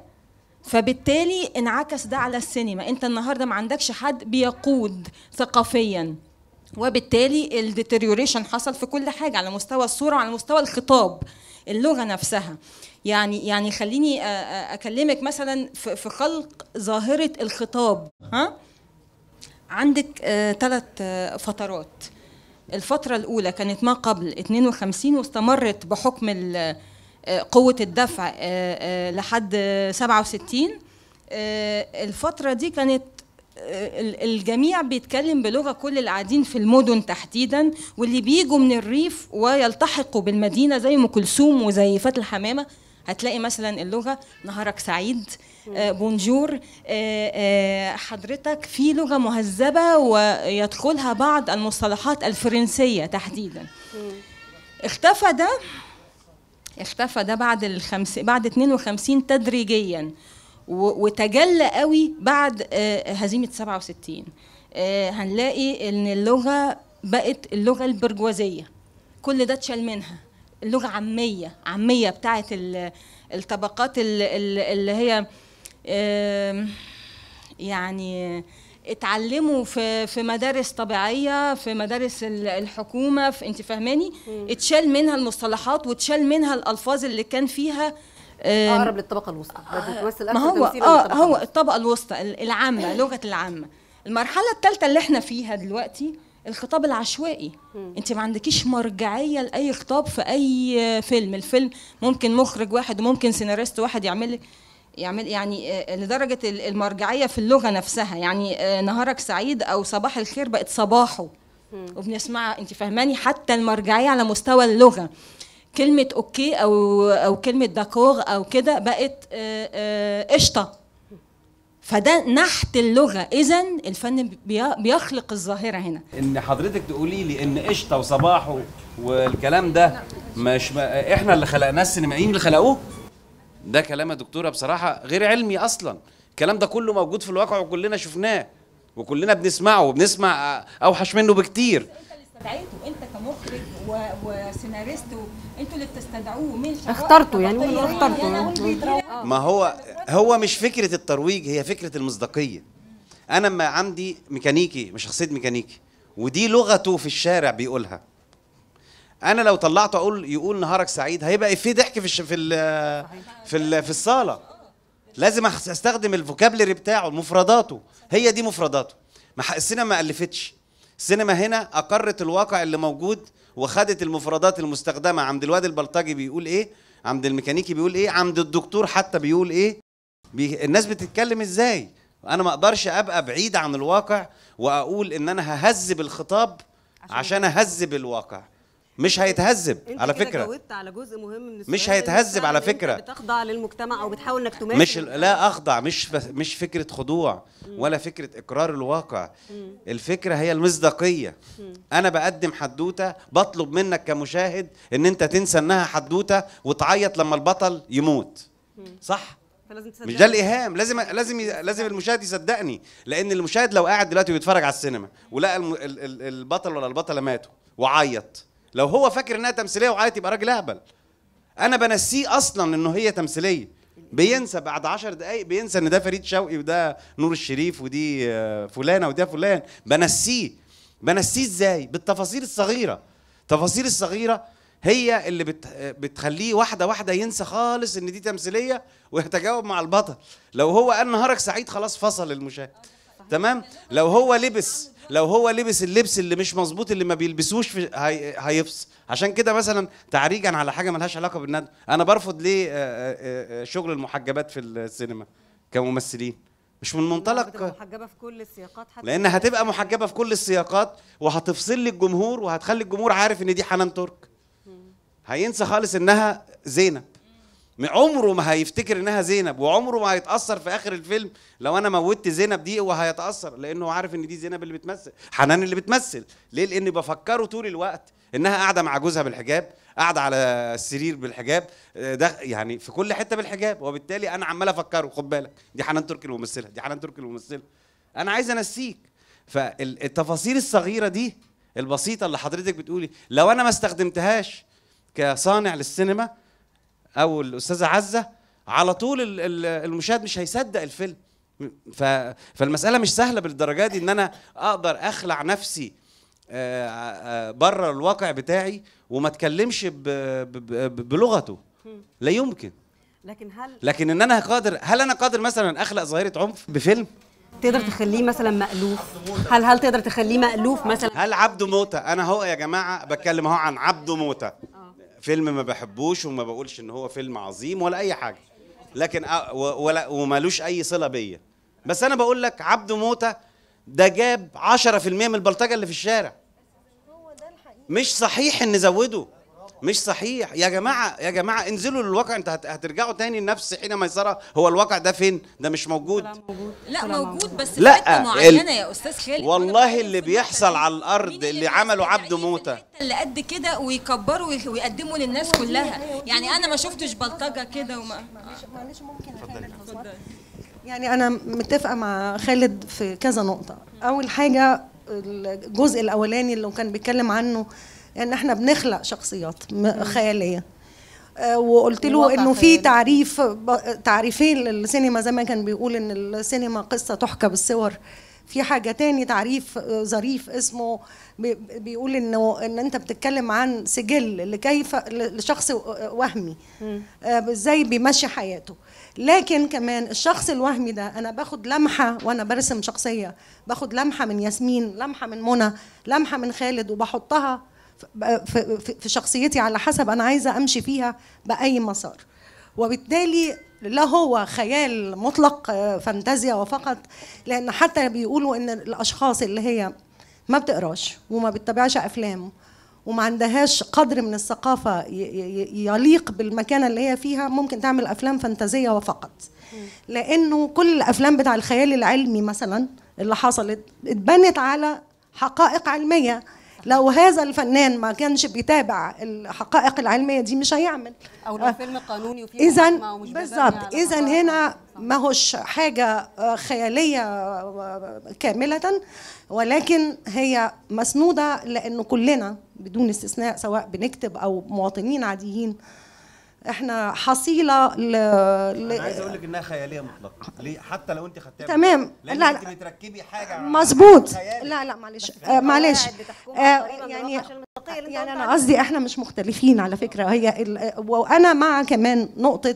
فبالتالي انعكس ده على السينما انت النهارده ما عندكش حد بيقود ثقافيا وبالتالي الديتريوريشن حصل في كل حاجه على مستوى الصوره وعلى مستوى الخطاب اللغه نفسها يعني يعني خليني اكلمك مثلا في خلق ظاهره الخطاب ها عندك ثلاث آه، آه، فترات الفترة الأولى كانت ما قبل 52 واستمرت بحكم آه، قوة الدفع آه، آه، لحد 67 الفترة دي كانت الجميع بيتكلم بلغة كل اللي قاعدين في المدن تحديدا واللي بيجوا من الريف ويلتحقوا بالمدينة زي أم كلثوم وزي فتح الحمامة هتلاقي مثلا اللغة نهارك سعيد آه، بونجور آه، آه، حضرتك في لغة مهذبة ويدخلها بعض المصطلحات الفرنسية تحديدا اختفى ده اختفى ده بعد الخمس بعد 52 تدريجيا وتجلى قوي بعد هزيمة 67 هنلاقي ان اللغة بقت اللغة البرجوازية كل ده اتشال منها اللغة عامية عامية بتاعت الطبقات اللي هي يعني اتعلموا في في مدارس طبيعيه في مدارس الحكومه في انت فاهماني اتشال منها المصطلحات واتشال منها الالفاظ اللي كان فيها اقرب للطبقه الوسطى آه، ما هو اه هو الطبقه الوسطى العامه لغه العامه المرحله الثالثه اللي احنا فيها دلوقتي الخطاب العشوائي مم. انت ما عندكيش مرجعيه لاي خطاب في اي فيلم الفيلم ممكن مخرج واحد وممكن سيناريست واحد يعمل لك يعمل يعني آه، لدرجه المرجعيه في اللغه نفسها يعني آه، نهارك سعيد او صباح الخير بقت صباحه وبنسمعها انت فهماني حتى المرجعيه على مستوى اللغه كلمه اوكي او او كلمه داكور او كده بقت آه، قشطه فده نحت اللغه اذا الفن بيخلق الظاهره هنا ان حضرتك تقولي لي ان قشطه وصباحه والكلام ده مش ما احنا اللي خلقناه السينمائيين اللي خلقوه ده كلام يا دكتوره بصراحه غير علمي اصلا الكلام ده كله موجود في الواقع وكلنا شفناه وكلنا بنسمعه وبنسمع آه، اوحش منه بكتير استدعيته انت كمخرج وسيناريست انتوا اللي بتستدعوه من اخترته يعني طيب، اخترته يعني ما هو هو مش فكره الترويج هي فكره المصداقيه انا ما عندي ميكانيكي مش شخصيه ميكانيكي ودي لغته في الشارع بيقولها انا لو طلعته اقول يقول نهارك سعيد هيبقى في ضحك في الش... في ال... في ال... في الصاله لازم استخدم الفوكابلري بتاعه مفرداته هي دي مفرداته ما السينما ما الفتش السينما هنا اقرت الواقع اللي موجود وخدت المفردات المستخدمه عند الواد البلطجي بيقول ايه عند الميكانيكي بيقول ايه عند الدكتور حتى بيقول ايه بي... الناس بتتكلم ازاي انا ما اقدرش ابقى بعيد عن الواقع واقول ان انا ههذب الخطاب عشان اهذب الواقع مش هيتهذب على فكره انت جاوبت على جزء مهم من مش هيتهذب على فكره بتخضع للمجتمع او بتحاول انك تماثل مش لا اخضع مش مش فكره خضوع ولا فكره اقرار الواقع الفكره هي المصداقيه انا بقدم حدوته بطلب منك كمشاهد ان انت تنسى انها حدوته وتعيط لما البطل يموت صح فلازم تصدقني مش ده الايهام لازم لازم لازم المشاهد يصدقني لان المشاهد لو قاعد دلوقتي بيتفرج على السينما ولقى البطل ولا البطله ماتوا وعيط لو هو فاكر انها تمثيليه وعيط يبقى راجل اهبل انا بنسيه اصلا انه هي تمثيليه بينسى بعد عشر دقايق بينسى ان ده فريد شوقي وده نور الشريف ودي آه، فلانه وده فلان بنسيه بنسيه ازاي بالتفاصيل الصغيره التفاصيل الصغيره هي اللي بت... آه، بتخليه واحده واحده ينسى خالص ان دي تمثيليه ويتجاوب مع البطل لو هو قال نهارك سعيد خلاص فصل المشاهد تمام لو هو لبس لو هو لبس اللبس اللي مش مظبوط اللي ما بيلبسوش في هي... هيفصل عشان كده مثلا تعريجا على حاجه ملهاش علاقه بالندم انا برفض ليه آه، آه، آه، شغل المحجبات في السينما كممثلين مش من منطلق محجبه في كل السياقات حتى لان هتبقى محجبه في كل السياقات وهتفصل لي الجمهور وهتخلي الجمهور عارف ان دي حنان ترك هينسى خالص انها زينه عمره ما هيفتكر انها زينب وعمره ما هيتاثر في اخر الفيلم لو انا موتت زينب دي وهيتاثر لانه عارف ان دي زينب اللي بتمثل حنان اللي بتمثل ليه لان بفكره طول الوقت انها قاعده مع جوزها بالحجاب قاعده على السرير بالحجاب آه، ده يعني في كل حته بالحجاب وبالتالي انا عمال افكره خد بالك دي حنان تركي الممثله دي حنان تركي الممثله انا عايز انسيك فالتفاصيل الصغيره دي البسيطه اللي حضرتك بتقولي لو انا ما استخدمتهاش كصانع للسينما او الاستاذه عزه على طول المشاهد مش هيصدق الفيلم فالمساله مش سهله بالدرجه دي ان انا اقدر اخلع نفسي آه، آه، بره الواقع بتاعي وما اتكلمش بلغته لا يمكن لكن هل لكن ان انا قادر هل انا قادر مثلا اخلق ظاهره عنف بفيلم تقدر تخليه مثلا مألوف هل هل تقدر تخليه مألوف مثلا هل عبده موتة انا هو يا جماعه بتكلم اهو عن عبده موتة فيلم ما بحبوش وما بقولش ان هو فيلم عظيم ولا اي حاجه لكن ولا ومالوش اي صله بيا بس انا بقول لك عبد موته ده جاب 10% من البلطجه اللي في الشارع مش صحيح ان نزوده مش صحيح يا جماعه يا جماعه انزلوا للواقع انت هترجعوا تاني لنفس حين ميسره هو الواقع ده فين ده مش موجود موجود لا موجود بس لا حته معينه يا استاذ خالد والله اللي بيحصل على الارض اللي عمله عبد موته اللي قد كده ويكبروا ويقدموا للناس كلها يعني انا ما شفتش بلطجه كده وما معلش ممكن اتفضل يعني انا متفقه مع خالد في كذا نقطه اول حاجه الجزء الاولاني اللي كان بيتكلم عنه يعني احنا بنخلق شخصيات خياليه آه، وقلت له انه في تعريف تعريفين للسينما زي ما كان بيقول ان السينما قصه تحكى بالصور في حاجه تاني تعريف آه، ظريف اسمه بيقول انه ان انت بتتكلم عن سجل لكيف لشخص آه، وهمي ازاي بيمشي حياته لكن كمان الشخص الوهمي ده انا باخد لمحه وانا برسم شخصيه باخد لمحه من ياسمين لمحه من منى لمحه من خالد وبحطها في شخصيتي على حسب انا عايزه امشي فيها باي مسار وبالتالي لا هو خيال مطلق آه، فانتازيا وفقط لان حتى بيقولوا ان الاشخاص اللي هي ما بتقراش وما بتتابعش افلام وما عندهاش قدر من الثقافة يليق بالمكانة اللي هي فيها ممكن تعمل أفلام فانتازية وفقط لأنه كل الأفلام بتاع الخيال العلمي مثلا اللي حصلت اتبنت على حقائق علمية لو هذا الفنان ما كانش بيتابع الحقائق العلميه دي مش هيعمل او لو آه. فيلم قانوني وفيه اذا بالظبط اذا هنا ما هوش حاجه آه، خياليه آه، كامله ولكن هي مسنوده لانه كلنا بدون استثناء سواء بنكتب او مواطنين عاديين احنا حصيله ل... ل... انا عايز اقول لك انها خياليه مطلقه ليه حتى لو انت خدتها تمام لا لا انت بتركبي حاجه مظبوط لا لا معلش آه معلش آه يعني يعني انا قصدي احنا مش مختلفين على فكره هي ال... وانا مع كمان نقطه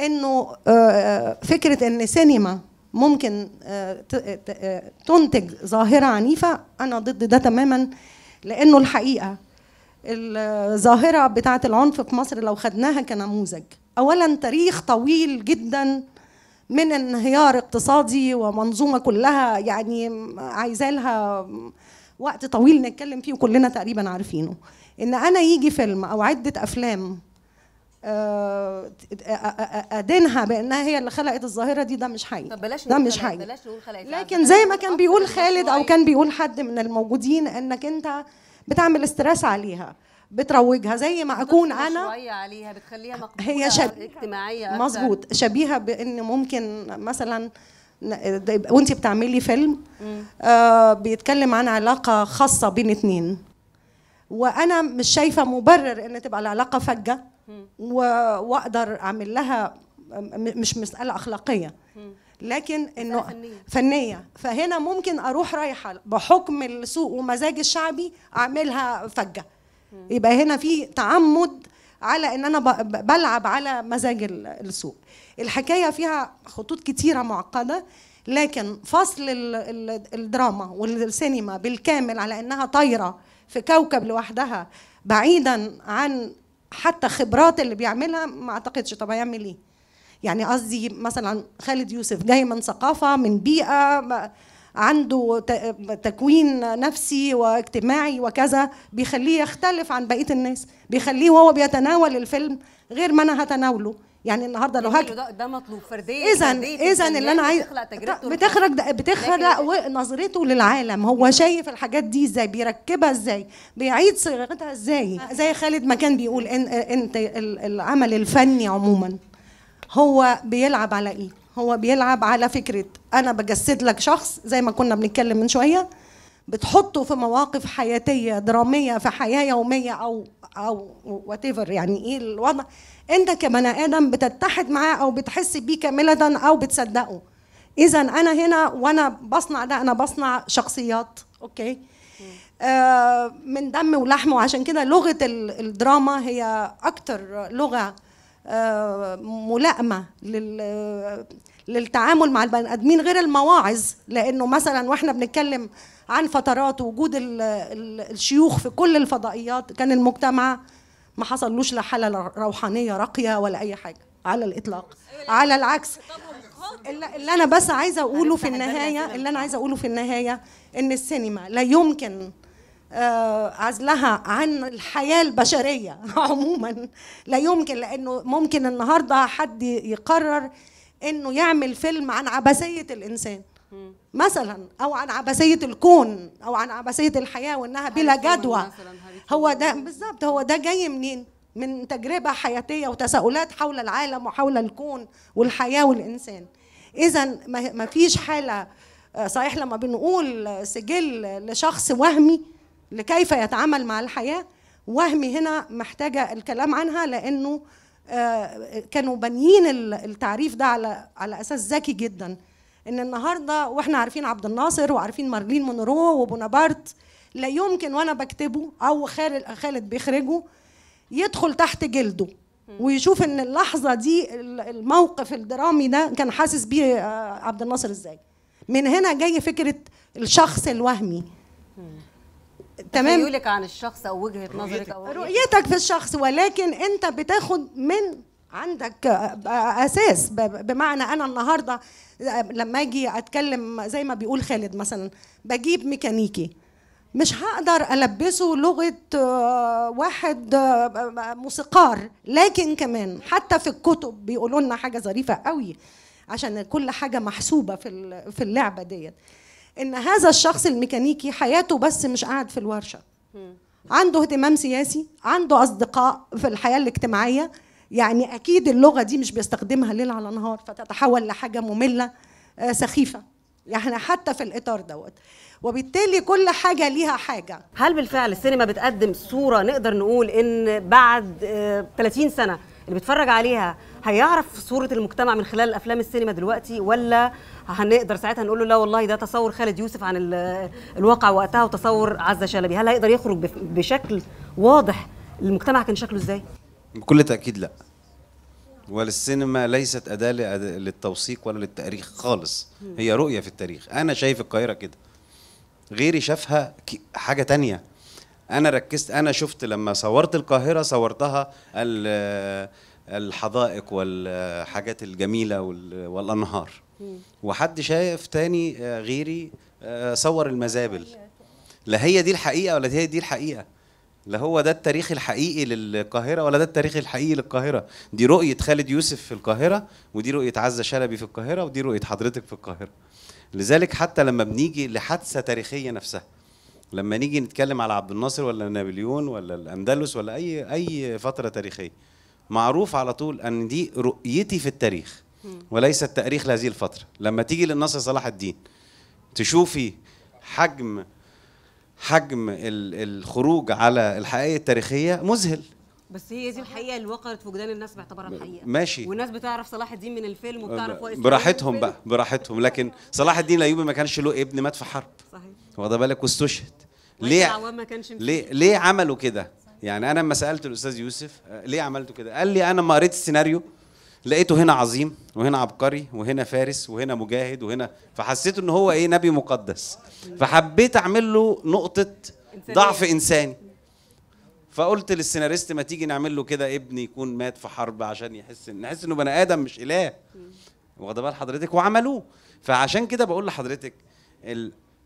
انه آه، فكره ان سينما ممكن آه، آه، تنتج ظاهره عنيفه انا ضد ده تماما لانه الحقيقه الظاهره بتاعه العنف في مصر لو خدناها كنموذج اولا تاريخ طويل جدا من انهيار اقتصادي ومنظومه كلها يعني عايزه لها وقت طويل نتكلم فيه وكلنا تقريبا عارفينه ان انا يجي فيلم او عده افلام آه، ادينها بانها هي اللي خلقت الظاهره دي ده مش حقيقي طب بلاش ده مش حقيقي بلاش نقول خلقت لكن زي ما كان بيقول خالد او كان بيقول حد من الموجودين انك انت بتعمل ستريس عليها بتروجها زي ما اكون انا شويه عليها بتخليها مقبوله هي شب... اجتماعيه مظبوط شبيهه بان ممكن مثلا وانت بتعملي فيلم آه بيتكلم عن علاقه خاصه بين اثنين وانا مش شايفه مبرر ان تبقى العلاقه فجه واقدر اعمل لها مش مساله اخلاقيه لكن انه فنية. فنيه فهنا ممكن اروح رايحه بحكم السوق ومزاج الشعبي اعملها فجه يبقى هنا في تعمد على ان انا بلعب على مزاج السوق الحكايه فيها خطوط كتيره معقده لكن فصل الدراما والسينما بالكامل على انها طايره في كوكب لوحدها بعيدا عن حتى خبرات اللي بيعملها ما اعتقدش طب هيعمل ايه يعني قصدي مثلا خالد يوسف جاي من ثقافه من بيئه عنده تكوين نفسي واجتماعي وكذا بيخليه يختلف عن بقيه الناس بيخليه وهو بيتناول الفيلم غير ما انا هتناوله يعني النهارده لو هاجي ده, مطلوب فرديه اذا اذا اللي انا عايز بتخرج بتخرج بتخرج نظرته للعالم هو شايف الحاجات دي ازاي بيركبها ازاي بيعيد صياغتها ازاي آه. زي خالد ما كان بيقول ان انت العمل الفني عموما هو بيلعب على ايه هو بيلعب على فكره انا بجسد لك شخص زي ما كنا بنتكلم من شويه بتحطه في مواقف حياتيه دراميه في حياه يوميه او او وات يعني ايه الوضع انت كبني ادم بتتحد معاه او بتحس بيه كامله او بتصدقه اذا انا هنا وانا بصنع ده انا بصنع شخصيات اوكي آه من دم ولحم وعشان كده لغه الدراما هي اكتر لغه ملائمه للتعامل مع البني ادمين غير المواعظ لانه مثلا واحنا بنتكلم عن فترات وجود الشيوخ في كل الفضائيات كان المجتمع ما حصلوش لا حاله روحانيه راقيه ولا اي حاجه على الاطلاق أيوة، على العكس اللي انا بس عايزه اقوله في طيب، النهايه اللي انا عايزه اقوله في النهايه ان السينما لا يمكن آه، عزلها عن الحياة البشرية عموما لا يمكن لأنه ممكن النهاردة حد يقرر أنه يعمل فيلم عن عبثية الإنسان مثلا او عن عبثيه الكون او عن عبثيه الحياه وانها بلا جدوى هو ده بالظبط هو ده جاي منين من تجربه حياتيه وتساؤلات حول العالم وحول الكون والحياه والانسان اذا ما فيش حاله آه، صحيح لما بنقول آه، سجل لشخص وهمي لكيف يتعامل مع الحياه وهمي هنا محتاجه الكلام عنها لانه آه، كانوا بانيين التعريف ده على على اساس ذكي جدا ان النهارده واحنا عارفين عبد الناصر وعارفين مارلين مونرو وبونابرت لا يمكن وانا بكتبه او خالد خالد بيخرجه يدخل تحت جلده ويشوف ان اللحظه دي الموقف الدرامي ده كان حاسس بيه آه، عبد الناصر ازاي من هنا جاي فكره الشخص الوهمي تمام تخيلك عن الشخص او وجهه نظرك او رؤيتك في الشخص ولكن انت بتاخد من عندك اساس بمعنى انا النهارده لما اجي اتكلم زي ما بيقول خالد مثلا بجيب ميكانيكي مش هقدر البسه لغه آه، واحد آه، موسيقار لكن كمان حتى في الكتب بيقولوا لنا حاجه ظريفه قوي عشان كل حاجه محسوبه في في اللعبه ديت ان هذا الشخص الميكانيكي حياته بس مش قاعد في الورشه عنده اهتمام سياسي عنده اصدقاء في الحياه الاجتماعيه يعني اكيد اللغه دي مش بيستخدمها ليل على نهار فتتحول لحاجه ممله آه، سخيفه يعني حتى في الاطار دوت وبالتالي كل حاجه ليها حاجه هل بالفعل السينما بتقدم صوره نقدر نقول ان بعد 30 آه، سنه اللي بيتفرج عليها هيعرف صوره المجتمع من خلال افلام السينما دلوقتي ولا هنقدر ساعتها نقول له لا والله ده تصور خالد يوسف عن الواقع وقتها وتصور عزه شلبي هل هيقدر يخرج بشكل واضح المجتمع كان شكله ازاي بكل تاكيد لا والسينما ليست اداه للتوثيق ولا للتاريخ خالص هي رؤيه في التاريخ انا شايف القاهره كده غيري شافها حاجه تانية انا ركزت انا شفت لما صورت القاهره صورتها الحدائق والحاجات الجميله والانهار وحد شايف تاني آه، غيري آه، صور المزابل لا هي دي الحقيقه ولا هي دي الحقيقه لا هو ده التاريخ الحقيقي للقاهره ولا ده التاريخ الحقيقي للقاهره دي رؤيه خالد يوسف في القاهره ودي رؤيه عزه شلبي في القاهره ودي رؤيه حضرتك في القاهره لذلك حتى لما بنيجي لحادثه تاريخيه نفسها لما نيجي نتكلم على عبد الناصر ولا نابليون ولا الاندلس ولا اي اي فتره تاريخيه معروف على طول ان دي رؤيتي في التاريخ وليس التاريخ لهذه الفتره لما تيجي للناصر صلاح الدين تشوفي حجم حجم الخروج على الحقيقه التاريخيه مذهل بس هي دي الحقيقه اللي وقعت في وجدان الناس باعتبارها الحقيقه ماشي والناس بتعرف صلاح الدين من الفيلم وبتعرف براحتهم بقى براحتهم لكن صلاح الدين الايوبي ما كانش له ابن مات في حرب صحيح واخده بالك واستشهد ليه ما كانش ليه ليه عملوا كده يعني انا لما سالت الاستاذ يوسف آه، ليه عملته كده قال لي انا لما قريت السيناريو لقيته هنا عظيم وهنا عبقري وهنا فارس وهنا مجاهد وهنا فحسيت ان هو ايه نبي مقدس فحبيت اعمل له نقطه ضعف انساني فقلت للسيناريست ما تيجي نعمل له كده ابني يكون مات في حرب عشان يحس ان نحس انه بني ادم مش اله واخده بال حضرتك وعملوه فعشان كده بقول لحضرتك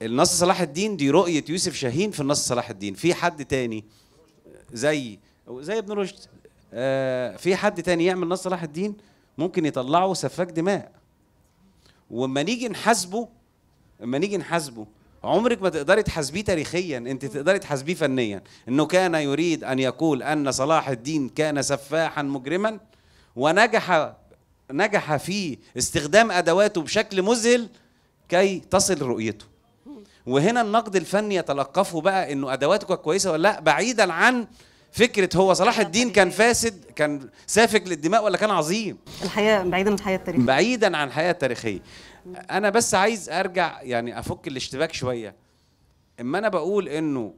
النص صلاح الدين دي رؤيه يوسف شاهين في النص صلاح الدين في حد تاني زي زي ابن رشد آه في حد تاني يعمل نص صلاح الدين ممكن يطلعه سفاك دماء واما نيجي نحاسبه اما نيجي نحاسبه عمرك ما تقدري تحاسبيه تاريخيا انت تقدري تحاسبيه فنيا انه كان يريد ان يقول ان صلاح الدين كان سفاحا مجرما ونجح نجح في استخدام ادواته بشكل مذهل كي تصل رؤيته وهنا النقد الفني يتلقفه بقى انه ادواتك كويسه ولا لا بعيدا عن فكره هو صلاح الدين كان فاسد كان سافك للدماء ولا كان عظيم الحقيقه بعيدا عن الحياه التاريخيه بعيدا عن الحياه التاريخيه انا بس عايز ارجع يعني افك الاشتباك شويه اما انا بقول انه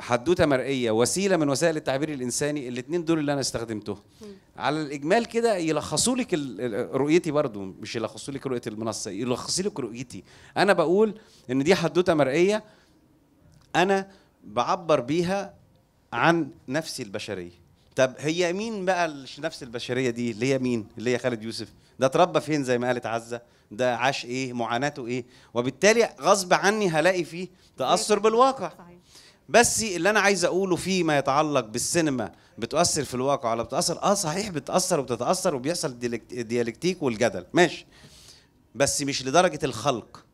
حدوته مرئيه وسيله من وسائل التعبير الانساني الاثنين دول اللي انا استخدمتهم على الاجمال كده يلخصوا لك رؤيتي برضو مش يلخصوا لك رؤيه المنصه يلخصوا لك رؤيتي انا بقول ان دي حدوته مرئيه انا بعبر بيها عن نفسي البشريه طب هي مين بقى النفس البشريه دي اللي هي مين اللي هي خالد يوسف ده اتربى فين زي ما قالت عزه ده عاش ايه معاناته ايه وبالتالي غصب عني هلاقي فيه تاثر بالواقع بس اللي انا عايز اقوله فيما يتعلق بالسينما بتؤثر في الواقع ولا بتأثر؟ اه صحيح بتأثر وبتتأثر وبيحصل الديالكتيك والجدل ماشي بس مش لدرجة الخلق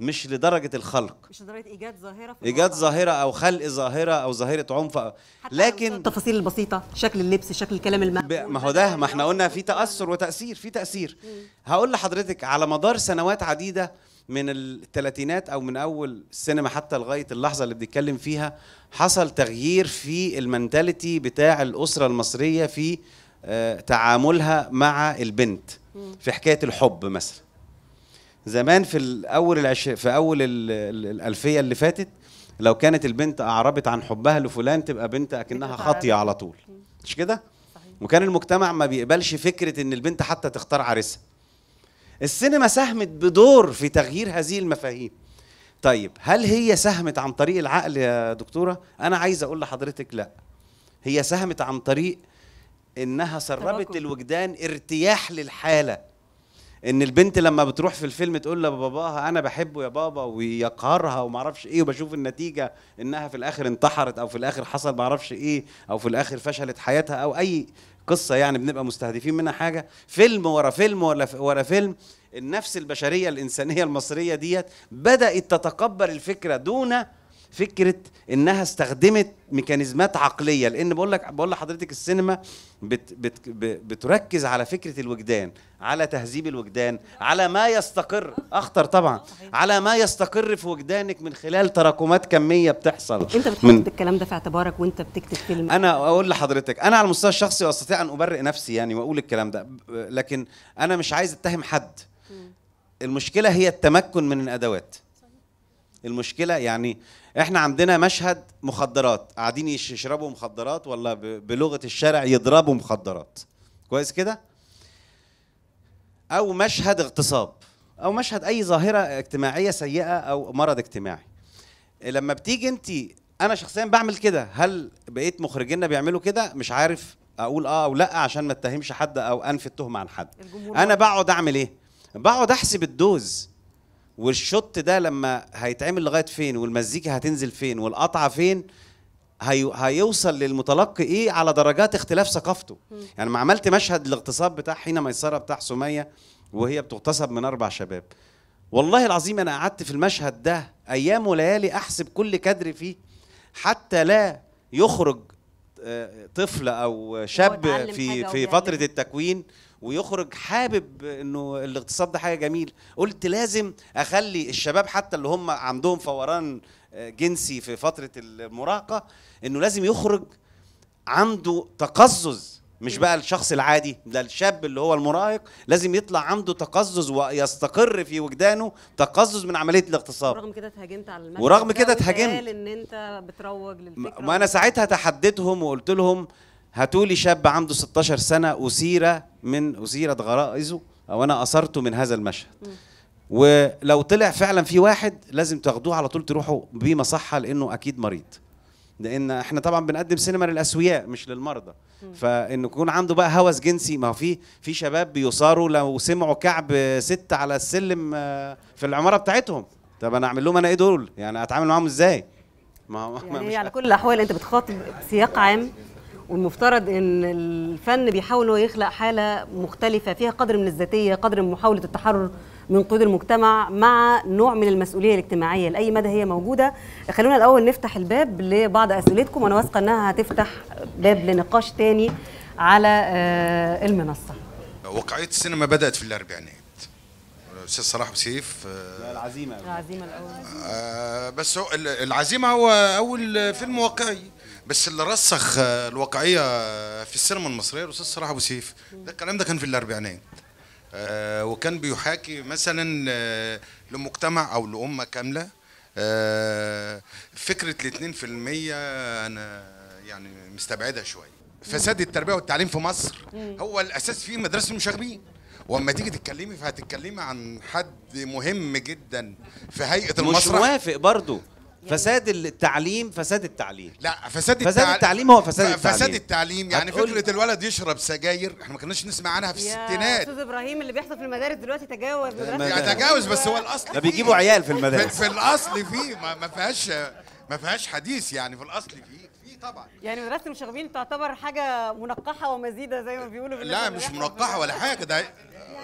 مش لدرجة الخلق مش لدرجة إيجاد ظاهرة في إيجاد ظاهرة أو خلق ظاهرة أو ظاهرة عنف لكن التفاصيل البسيطة شكل اللبس شكل الكلام الم... ما هو ده ما احنا قلنا في تأثر وتأثير في تأثير هقول لحضرتك على مدار سنوات عديدة من الثلاثينات او من اول السينما حتى لغايه اللحظه اللي بنتكلم فيها حصل تغيير في المنتاليتي بتاع الاسره المصريه في آه، تعاملها مع البنت في حكايه الحب مثلا زمان في اول العش... في اول الالفيه اللي فاتت لو كانت البنت اعربت عن حبها لفلان تبقى بنت اكنها خاطيه على طول مش كده وكان المجتمع ما بيقبلش فكره ان البنت حتى تختار عريسها السينما ساهمت بدور في تغيير هذه المفاهيم طيب هل هي ساهمت عن طريق العقل يا دكتوره انا عايز اقول لحضرتك لا هي ساهمت عن طريق انها سربت الوجدان ارتياح للحاله ان البنت لما بتروح في الفيلم تقول لباباها انا بحبه يا بابا ويقهرها وما اعرفش ايه وبشوف النتيجه انها في الاخر انتحرت او في الاخر حصل ما اعرفش ايه او في الاخر فشلت حياتها او اي قصه يعني بنبقى مستهدفين منها حاجه فيلم ورا فيلم ولا ورا فيلم النفس البشريه الانسانيه المصريه ديت بدات تتقبل الفكره دون فكره انها استخدمت ميكانيزمات عقليه لان بقول لك بقول لحضرتك السينما بت بت بتركز على فكره الوجدان على تهذيب الوجدان على ما يستقر اخطر طبعا على ما يستقر في وجدانك من خلال تراكمات كميه بتحصل انت بتحط الكلام ده في اعتبارك وانت بتكتب فيلم انا اقول لحضرتك انا على المستوى الشخصي واستطيع ان ابرئ نفسي يعني واقول الكلام ده لكن انا مش عايز اتهم حد المشكله هي التمكن من الادوات المشكله يعني احنا عندنا مشهد مخدرات قاعدين يشربوا مخدرات ولا بلغه الشارع يضربوا مخدرات كويس كده او مشهد اغتصاب او مشهد اي ظاهره اجتماعيه سيئه او مرض اجتماعي لما بتيجي انت انا شخصيا بعمل كده هل بقيت مخرجينا بيعملوا كده مش عارف اقول اه او لا عشان ما اتهمش حد او انفي التهمه عن حد انا بقعد اعمل ايه بقعد احسب الدوز والشوت ده لما هيتعمل لغايه فين والمزيكا هتنزل فين والقطعه فين هي... هيوصل للمتلقي ايه على درجات اختلاف ثقافته يعني ما عملت مشهد الاغتصاب بتاع حين ميسره بتاع سميه وهي بتغتصب من اربع شباب والله العظيم انا قعدت في المشهد ده ايام وليالي احسب كل كادر فيه حتى لا يخرج آه، طفل او شاب في في فتره التكوين ويخرج حابب انه الاقتصاد ده حاجه جميل قلت لازم اخلي الشباب حتى اللي هم عندهم فوران آه، جنسي في فتره المراهقه انه لازم يخرج عنده تقزز مش بقى الشخص العادي ده الشاب اللي هو المراهق لازم يطلع عنده تقزز ويستقر في وجدانه تقزز من عمليه الاغتصاب ورغم كده اتهاجمت على المكتب ورغم كده اتهاجمت ان انت بتروج للفكره ما انا ساعتها تحديتهم وقلت لهم هاتوا لي شاب عنده 16 سنه اسيره من اسيره غرائزه او انا اثرته من هذا المشهد ولو طلع فعلا في واحد لازم تاخدوه على طول تروحوا بيه صحة لانه اكيد مريض لان احنا طبعا بنقدم سينما للاسوياء مش للمرضى فان يكون عنده بقى هوس جنسي ما هو في في شباب بيصاروا لو سمعوا كعب ست على السلم آه، في العماره بتاعتهم طب انا اعمل لهم انا ايه دول يعني اتعامل معاهم ازاي ما هو يعني مش على كل الاحوال انت بتخاطب سياق عام والمفترض ان الفن بيحاول هو يخلق حاله مختلفه فيها قدر من الذاتيه قدر من محاوله التحرر من قيود المجتمع مع نوع من المسؤوليه الاجتماعيه لاي مدى هي موجوده خلونا الاول نفتح الباب لبعض اسئلتكم وانا واثقه انها هتفتح باب لنقاش تاني على آه، المنصه واقعيه السينما بدات في الاربعينات الاستاذ صلاح وسيف آه، العزيمه العزيمه الاول آه، بس هو العزيمه هو اول فيلم واقعي بس اللي رسخ آه، الواقعيه آه، في السينما المصريه الاستاذ صلاح ابو سيف ده الكلام ده كان في الاربعينات آه، وكان بيحاكي مثلا لمجتمع او لامه كامله فكره ال 2% انا يعني مستبعدها شويه فساد التربيه والتعليم في مصر هو الاساس فيه مدرسه المشاغبين واما تيجي تتكلمي فهتتكلمي عن حد مهم جدا في هيئه المسرح مش موافق برضه يعني فساد التعليم فساد التعليم لا فساد التعليم فساد التعليم هو فساد التعليم فساد التعليم يعني فكره الولد يشرب سجاير احنا ما كناش نسمع عنها في الستينات يا استاذ ابراهيم اللي بيحصل في المدارس دلوقتي تجاوز يعني تجاوز بس هو الاصل ده بيجيبوا عيال في المدارس في الاصل فيه ما فيهاش ما فيهاش حديث يعني في الاصل فيه طبعا يعني مدرسه المشاغبين تعتبر حاجه منقحه ومزيده زي ما بيقولوا لا مش منقحه ولا حاجه ده يعني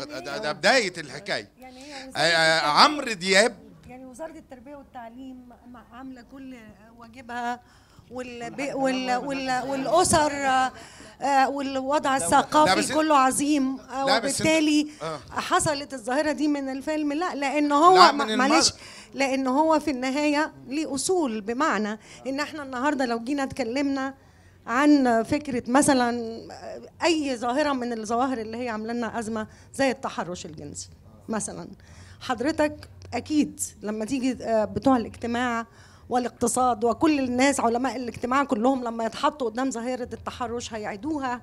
ده, ده بدايه الحكايه يعني آه، آه، عمرو دياب وزاره التربيه والتعليم عامله كل واجبها وال وال وال والاسر آه، والوضع الثقافي كله عظيم آه، وبالتالي آه. حصلت الظاهره دي من الفيلم لا لان هو معلش لان هو في النهايه ليه اصول بمعنى ان احنا النهارده لو جينا اتكلمنا عن فكره مثلا اي ظاهره من الظواهر اللي هي عامله لنا ازمه زي التحرش الجنسي مثلا حضرتك اكيد لما تيجي آه، بتوع الاجتماع والاقتصاد وكل الناس علماء الاجتماع كلهم لما يتحطوا قدام ظاهره التحرش هيعيدوها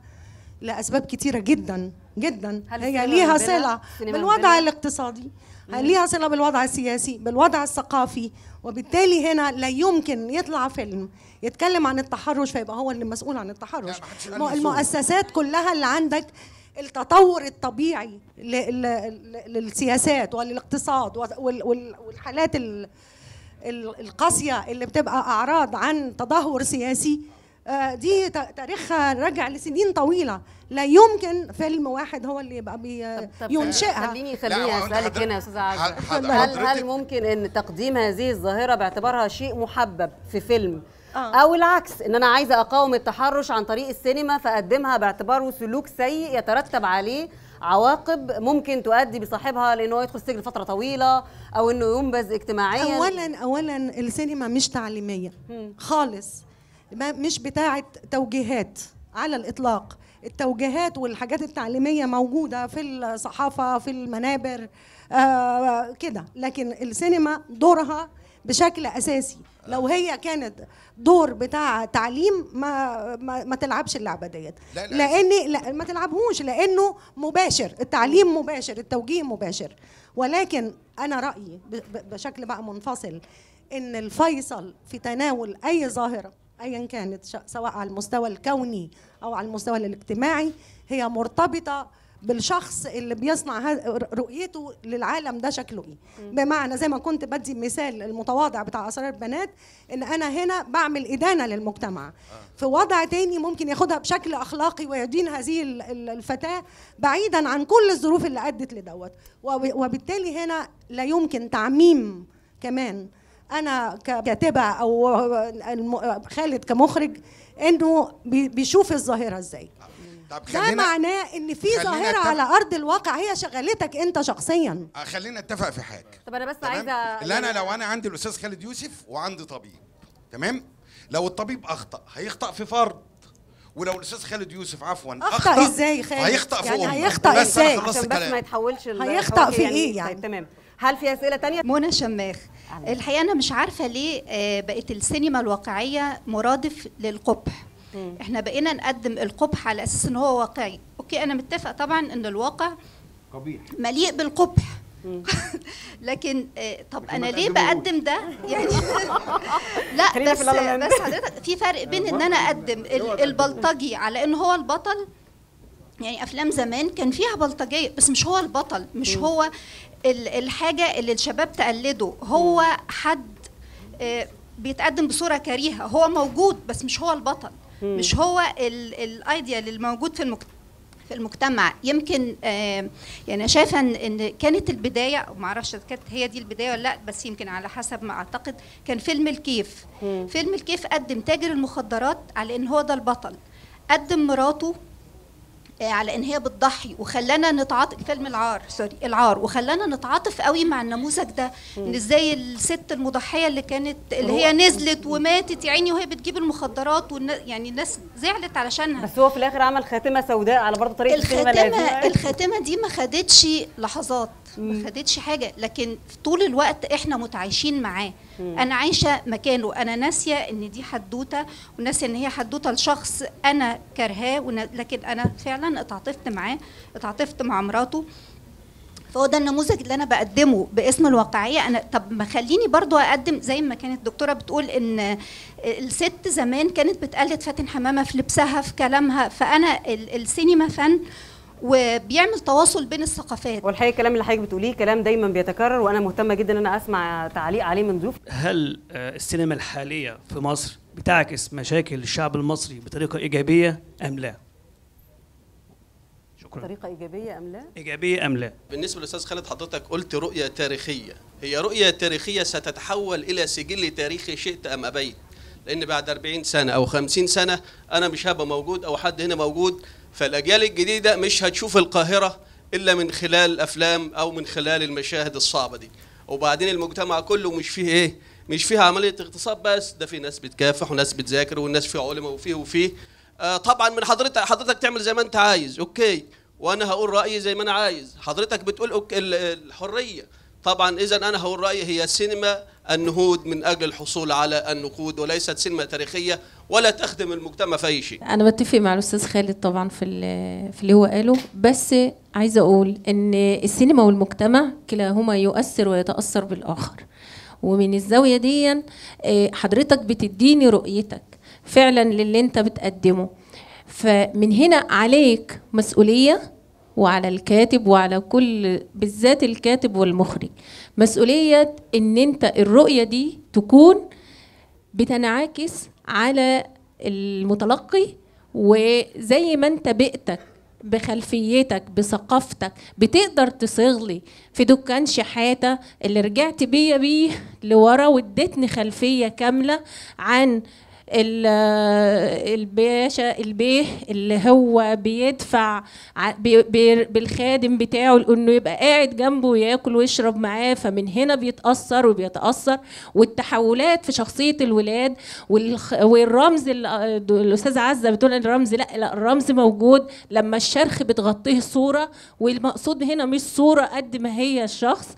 لاسباب كتيره جدا جدا هي ليها صله بالوضع الاقتصادي ليها صله بالوضع السياسي بالوضع الثقافي وبالتالي هنا لا يمكن يطلع فيلم يتكلم عن التحرش فيبقى هو اللي مسؤول عن التحرش يعني المؤسسات كلها اللي عندك التطور الطبيعي للسياسات وللاقتصاد والحالات القاسيه اللي بتبقى اعراض عن تدهور سياسي آه، دي تاريخها راجع لسنين طويله لا يمكن فيلم واحد هو اللي يبقى بي ينشئها خليني خليني اسالك هنا يا استاذه هل هل ممكن ان تقديم هذه الظاهره باعتبارها شيء محبب في فيلم آه. او العكس ان انا عايزه اقاوم التحرش عن طريق السينما فاقدمها باعتباره سلوك سيء يترتب عليه عواقب ممكن تؤدي بصاحبها لانه يدخل السجن فتره طويله او انه ينبذ اجتماعيا اولا اولا السينما مش تعليميه خالص ما مش بتاعه توجيهات على الاطلاق التوجيهات والحاجات التعليميه موجوده في الصحافه في المنابر آه كده لكن السينما دورها بشكل اساسي لو هي كانت دور بتاع تعليم ما ما, ما تلعبش اللعبه ديت لا لا لان لا ما تلعبهوش لانه مباشر التعليم مباشر التوجيه مباشر ولكن انا رايي بشكل بقى منفصل ان الفيصل في تناول اي ظاهره ايا كانت سواء على المستوى الكوني او على المستوى الاجتماعي هي مرتبطه بالشخص اللي بيصنع رؤيته للعالم ده شكله ايه بمعنى زي ما كنت بدي المثال المتواضع بتاع اسرار البنات ان انا هنا بعمل ادانه للمجتمع آه. في وضع تاني ممكن ياخدها بشكل اخلاقي ويدين هذه الفتاه بعيدا عن كل الظروف اللي ادت لدوت وبالتالي هنا لا يمكن تعميم كمان انا ككاتبه او خالد كمخرج انه بيشوف الظاهره ازاي طب ده معناه ان في ظاهره على ارض الواقع هي شغلتك انت شخصيا آه، خلينا نتفق في حاجه طب انا بس عايزه اللي انا يعني لو انا عندي الاستاذ خالد يوسف وعندي طبيب تمام لو الطبيب اخطا هيخطا في فرد ولو الاستاذ خالد يوسف عفوا اخطا, أخطأ ازاي خالد هيخطا في يعني أمه. هيخطا ازاي عشان بس ما يتحولش هيخطا في يعني ايه يعني طيب، تمام هل في اسئله تانية منى شماخ الحقيقه انا مش عارفه ليه آه، بقت السينما الواقعيه مرادف للقبح احنا بقينا نقدم القبح على اساس ان هو واقعي اوكي انا متفق طبعا ان الواقع قبيح مليء بالقبح لكن آه، طب انا ليه بقدم ده يعني لا بس بس حضرتك في فرق بين ان انا اقدم البلطجي على ان هو البطل يعني افلام زمان كان فيها بلطجيه بس مش هو البطل مش هو الحاجه اللي الشباب تقلده هو حد آه، بيتقدم بصوره كريهه هو موجود بس مش هو البطل مش هو الايديال الموجود في المجتمع في المجتمع يمكن يعني شايفه ان كانت البدايه ما اعرفش كانت هي دي البدايه ولا لا بس يمكن على حسب ما اعتقد كان فيلم الكيف فيلم الكيف قدم تاجر المخدرات على ان هو ده البطل قدم مراته آه، على ان هي بتضحي وخلانا نتعاطف فيلم العار سوري العار وخلانا نتعاطف قوي مع النموذج ده ان ازاي الست المضحيه اللي كانت اللي هي نزلت وماتت يا عيني وهي بتجيب المخدرات يعني الناس زعلت علشانها بس هو في الاخر عمل خاتمه سوداء على برضه طريقه الخاتمه الخاتمه دي ما خدتش لحظات ما خدتش حاجه لكن طول الوقت احنا متعايشين معاه مم. انا عايشه مكانه انا ناسيه ان دي حدوته وناسيه ان هي حدوته لشخص انا كرهاه ون... لكن انا فعلا اتعاطفت معاه اتعاطفت مع مراته فهو ده النموذج اللي انا بقدمه باسم الواقعيه انا طب ما خليني برضو اقدم زي ما كانت الدكتوره بتقول ان الست زمان كانت بتقلد فاتن حمامه في لبسها في كلامها فانا السينما فن وبيعمل تواصل بين الثقافات والحقيقه الكلام اللي حضرتك بتقوليه كلام دايما بيتكرر وانا مهتمه جدا ان انا اسمع تعليق عليه من ضيوف هل السينما الحاليه في مصر بتعكس مشاكل الشعب المصري بطريقه ايجابيه ام لا شكرا بطريقه ايجابيه ام لا ايجابيه ام لا بالنسبه للاستاذ خالد حضرتك قلت رؤيه تاريخيه هي رؤيه تاريخيه ستتحول الى سجل تاريخي شئت ام ابيت لان بعد 40 سنه او 50 سنه انا مش هبقى موجود او حد هنا موجود فالأجيال الجديدة مش هتشوف القاهرة إلا من خلال الأفلام أو من خلال المشاهد الصعبة دي وبعدين المجتمع كله مش فيه إيه مش فيها عملية اغتصاب بس ده في ناس بتكافح وناس بتذاكر والناس في علماء وفيه وفيه آه طبعا من حضرتك حضرتك تعمل زي ما انت عايز اوكي وانا هقول رايي زي ما انا عايز حضرتك بتقول اوكي الحريه طبعا اذا انا هقول رايي هي سينما النهود من أجل الحصول على النقود وليست سلمة تاريخية ولا تخدم المجتمع في أي شيء أنا بتفق مع الأستاذ خالد طبعا في, في اللي هو قاله بس عايزة أقول أن السينما والمجتمع كلاهما يؤثر ويتأثر بالآخر ومن الزاوية دي آه، حضرتك بتديني رؤيتك فعلا للي انت بتقدمه فمن هنا عليك مسؤولية وعلى الكاتب وعلى كل بالذات الكاتب والمخرج مسؤولية ان انت الرؤية دي تكون بتنعكس على المتلقي وزي ما انت بيئتك بخلفيتك بثقافتك بتقدر تصغلي في دكان شحاتة اللي رجعت بيا بيه لورا واديتني خلفية كاملة عن الباشا البيه اللي هو بيدفع بالخادم بتاعه انه يبقى قاعد جنبه وياكل ويشرب معاه فمن هنا بيتاثر وبيتاثر والتحولات في شخصيه الولاد والرمز الاستاذه عزه بتقول ان الرمز لا لا الرمز موجود لما الشرخ بتغطيه صوره والمقصود هنا مش صوره قد ما هي الشخص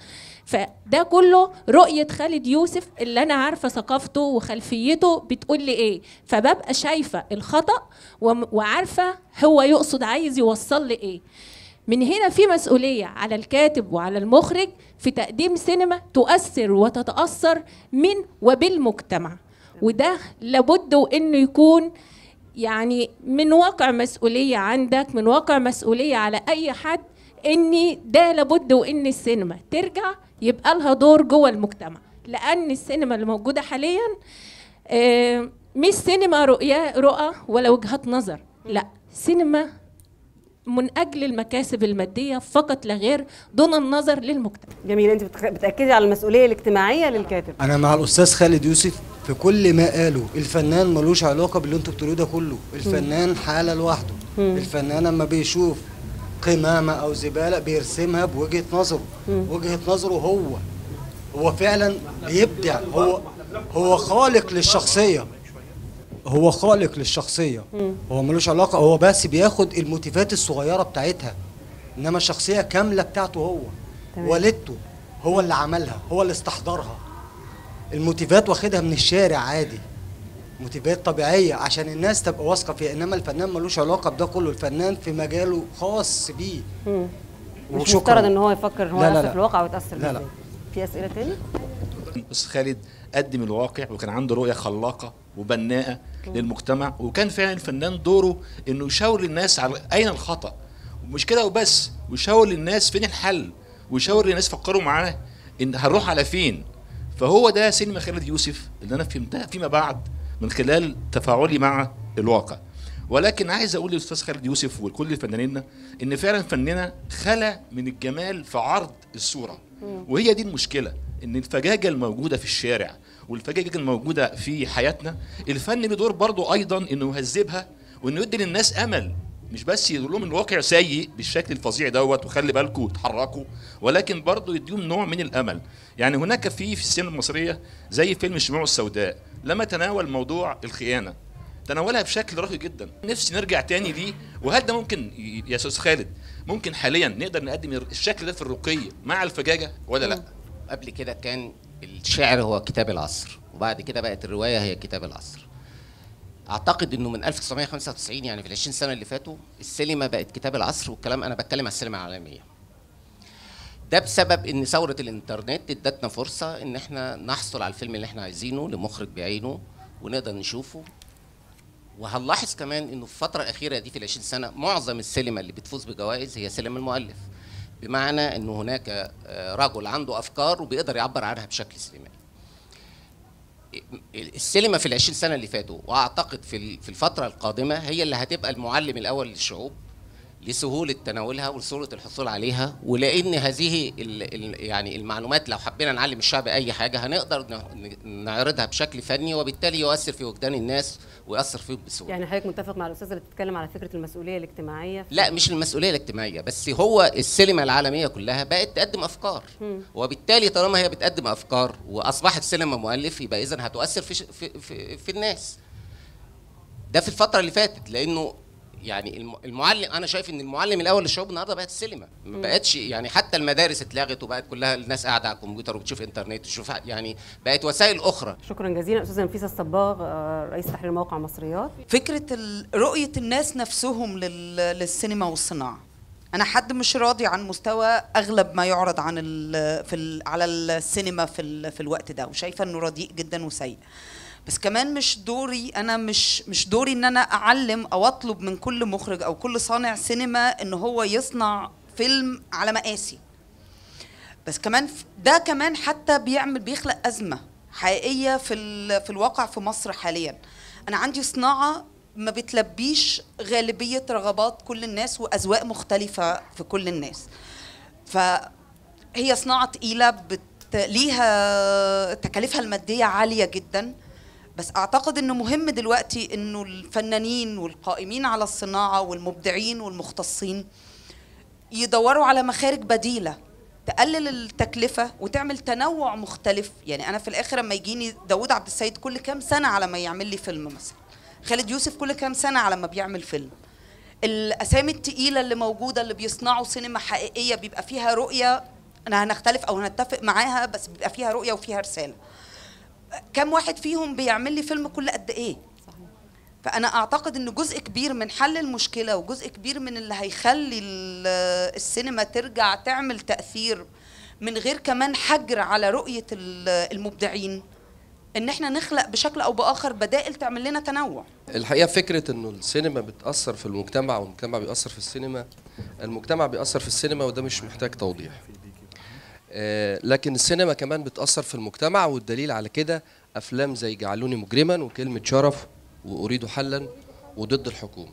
فده كله رؤية خالد يوسف اللي أنا عارفة ثقافته وخلفيته بتقول لي إيه فببقى شايفة الخطأ وعارفة هو يقصد عايز يوصل لي إيه من هنا في مسؤولية على الكاتب وعلى المخرج في تقديم سينما تؤثر وتتأثر من وبالمجتمع وده لابد وإنه يكون يعني من واقع مسؤولية عندك من واقع مسؤولية على أي حد أني ده لابد وإن السينما ترجع يبقى لها دور جوه المجتمع لان السينما اللي موجوده حاليا آه، مش سينما رؤيا رؤى ولا وجهات نظر لا سينما من اجل المكاسب الماديه فقط لا غير دون النظر للمجتمع جميل انت بتاكدي على المسؤوليه الاجتماعيه للكاتب انا مع الاستاذ خالد يوسف في كل ما قاله الفنان ملوش علاقه باللي انتوا بتقولوه ده كله الفنان حاله لوحده الفنان لما بيشوف قمامه او زباله بيرسمها بوجهه نظره وجهه نظره هو هو فعلا بيبدع هو هو خالق للشخصيه هو خالق للشخصيه هو ملوش علاقه هو بس بياخد الموتيفات الصغيره بتاعتها انما الشخصيه كامله بتاعته هو والدته هو اللي عملها هو اللي استحضرها الموتيفات واخدها من الشارع عادي موتيفات طبيعيه عشان الناس تبقى واثقه فيها انما الفنان ملوش علاقه بده كله الفنان في مجاله خاص بيه مش مفترض ان هو يفكر ان هو لا لا في الواقع ويتاثر لا لا في اسئله تاني بس خالد قدم الواقع وكان عنده رؤيه خلاقه وبناءه للمجتمع وكان فعلا الفنان دوره انه يشاور للناس على اين الخطا ومش كده وبس ويشاور للناس فين الحل ويشاور للناس فكروا معاه ان هنروح على فين فهو ده سينما خالد يوسف اللي انا فهمتها فيما بعد من خلال تفاعلي مع الواقع ولكن عايز اقول للاستاذ خالد يوسف ولكل فنانينا ان فعلا فننا خلى من الجمال في عرض الصوره وهي دي المشكله ان الفجاجه الموجوده في الشارع والفجاجه الموجوده في حياتنا الفن له دور برضه ايضا انه يهذبها وانه يدي للناس امل مش بس يقول لهم الواقع سيء بالشكل الفظيع دوت وخلي بالكم وتحركوا ولكن برضه يديهم نوع من الامل يعني هناك في في السينما المصريه زي فيلم الشموع السوداء لما تناول موضوع الخيانه تناولها بشكل راقي جدا نفسي نرجع تاني ليه وهل ده ممكن يا استاذ خالد ممكن حاليا نقدر نقدم الشكل ده في الرقي مع الفجاجه ولا لا قبل كده كان الشعر هو كتاب العصر وبعد كده بقت الروايه هي كتاب العصر اعتقد انه من 1995 يعني في ال 20 سنه اللي فاتوا السينما بقت كتاب العصر والكلام انا بتكلم على السينما العالميه ده بسبب ان ثوره الانترنت ادتنا فرصه ان احنا نحصل على الفيلم اللي احنا عايزينه لمخرج بعينه ونقدر نشوفه وهنلاحظ كمان انه في الفتره الاخيره دي في ال 20 سنه معظم السينما اللي بتفوز بجوائز هي سينما المؤلف بمعنى انه هناك آه، رجل عنده افكار وبيقدر يعبر عنها بشكل سينمائي السينما في العشرين سنه اللي فاتوا واعتقد في الفتره القادمه هي اللي هتبقى المعلم الاول للشعوب لسهوله تناولها ولسهوله الحصول عليها ولان هذه يعني المعلومات لو حبينا نعلم الشعب اي حاجه هنقدر نعرضها بشكل فني وبالتالي يؤثر في وجدان الناس ويؤثر فيهم بسهوله. يعني حضرتك متفق مع الاستاذه اللي بتتكلم على فكره المسؤوليه الاجتماعيه؟ لا مش المسؤوليه الاجتماعيه بس هو السينما العالميه كلها بقت تقدم افكار م. وبالتالي طالما هي بتقدم افكار واصبحت سينما مؤلف يبقى اذا هتؤثر في, في, في, في الناس. ده في الفتره اللي فاتت لانه يعني المعلم انا شايف ان المعلم الاول للشعوب النهارده بقت السينما ما بقتش يعني حتى المدارس اتلغت وبقت كلها الناس قاعده على الكمبيوتر وبتشوف انترنت وتشوف يعني بقت وسائل اخرى شكرا جزيلا استاذ نفيسه الصباغ آه، رئيس تحرير موقع مصريات فكره رؤيه الناس نفسهم للسينما والصناعه انا حد مش راضي عن مستوى اغلب ما يعرض عن الـ في الـ على السينما في في الوقت ده وشايفه انه رديء جدا وسيء بس كمان مش دوري انا مش مش دوري ان انا اعلم او اطلب من كل مخرج او كل صانع سينما ان هو يصنع فيلم على مقاسي بس كمان ده كمان حتى بيعمل بيخلق ازمه حقيقيه في في الواقع في مصر حاليا انا عندي صناعه ما بتلبيش غالبيه رغبات كل الناس واذواق مختلفه في كل الناس فهي صناعه تقيله بت... ليها تكاليفها الماديه عاليه جدا بس اعتقد انه مهم دلوقتي انه الفنانين والقائمين على الصناعه والمبدعين والمختصين يدوروا على مخارج بديله تقلل التكلفه وتعمل تنوع مختلف يعني انا في الاخر لما يجيني داوود عبد السيد كل كام سنه على ما يعمل لي فيلم مثلا خالد يوسف كل كام سنه على ما بيعمل فيلم الاسامي التقيله اللي موجوده اللي بيصنعوا سينما حقيقيه بيبقى فيها رؤيه انا هنختلف او هنتفق معاها بس بيبقى فيها رؤيه وفيها رساله كم واحد فيهم بيعمل لي فيلم كل قد ايه صحيح. فانا اعتقد ان جزء كبير من حل المشكله وجزء كبير من اللي هيخلي السينما ترجع تعمل تاثير من غير كمان حجر على رؤيه المبدعين ان احنا نخلق بشكل او باخر بدائل تعمل لنا تنوع الحقيقه فكره انه السينما بتاثر في المجتمع والمجتمع بيأثر في السينما المجتمع بيأثر في السينما وده مش محتاج توضيح آه، لكن السينما كمان بتأثر في المجتمع والدليل على كده أفلام زي جعلوني مجرما وكلمة شرف وأريد حلا وضد الحكومة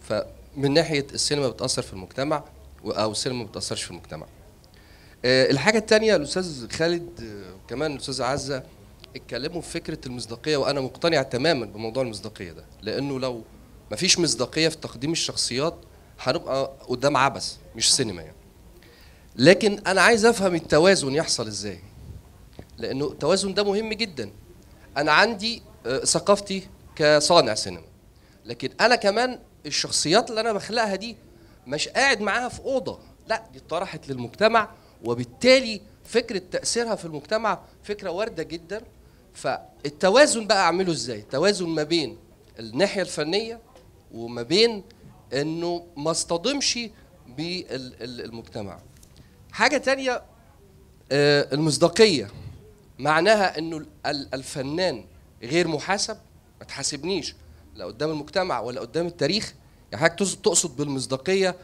فمن ناحية السينما بتأثر في المجتمع أو السينما ما بتأثرش في المجتمع آه، الحاجة الثانية الأستاذ خالد آه، كمان الأستاذ عزة اتكلموا في فكرة المصداقية وأنا مقتنع تماما بموضوع المصداقية ده لأنه لو مفيش مصداقية في تقديم الشخصيات هنبقى قدام عبث مش سينما يعني لكن انا عايز افهم التوازن يحصل ازاي لانه التوازن ده مهم جدا انا عندي آه، ثقافتي كصانع سينما لكن انا كمان الشخصيات اللي انا بخلقها دي مش قاعد معاها في اوضه لا دي اتطرحت للمجتمع وبالتالي فكره تاثيرها في المجتمع فكره وارده جدا فالتوازن بقى اعمله ازاي توازن ما بين الناحيه الفنيه وما بين انه ما اصطدمش بالمجتمع حاجه تانية آه، المصداقيه معناها انه الفنان غير محاسب ما تحاسبنيش لا قدام المجتمع ولا قدام التاريخ يعني حضرتك تقصد بالمصداقيه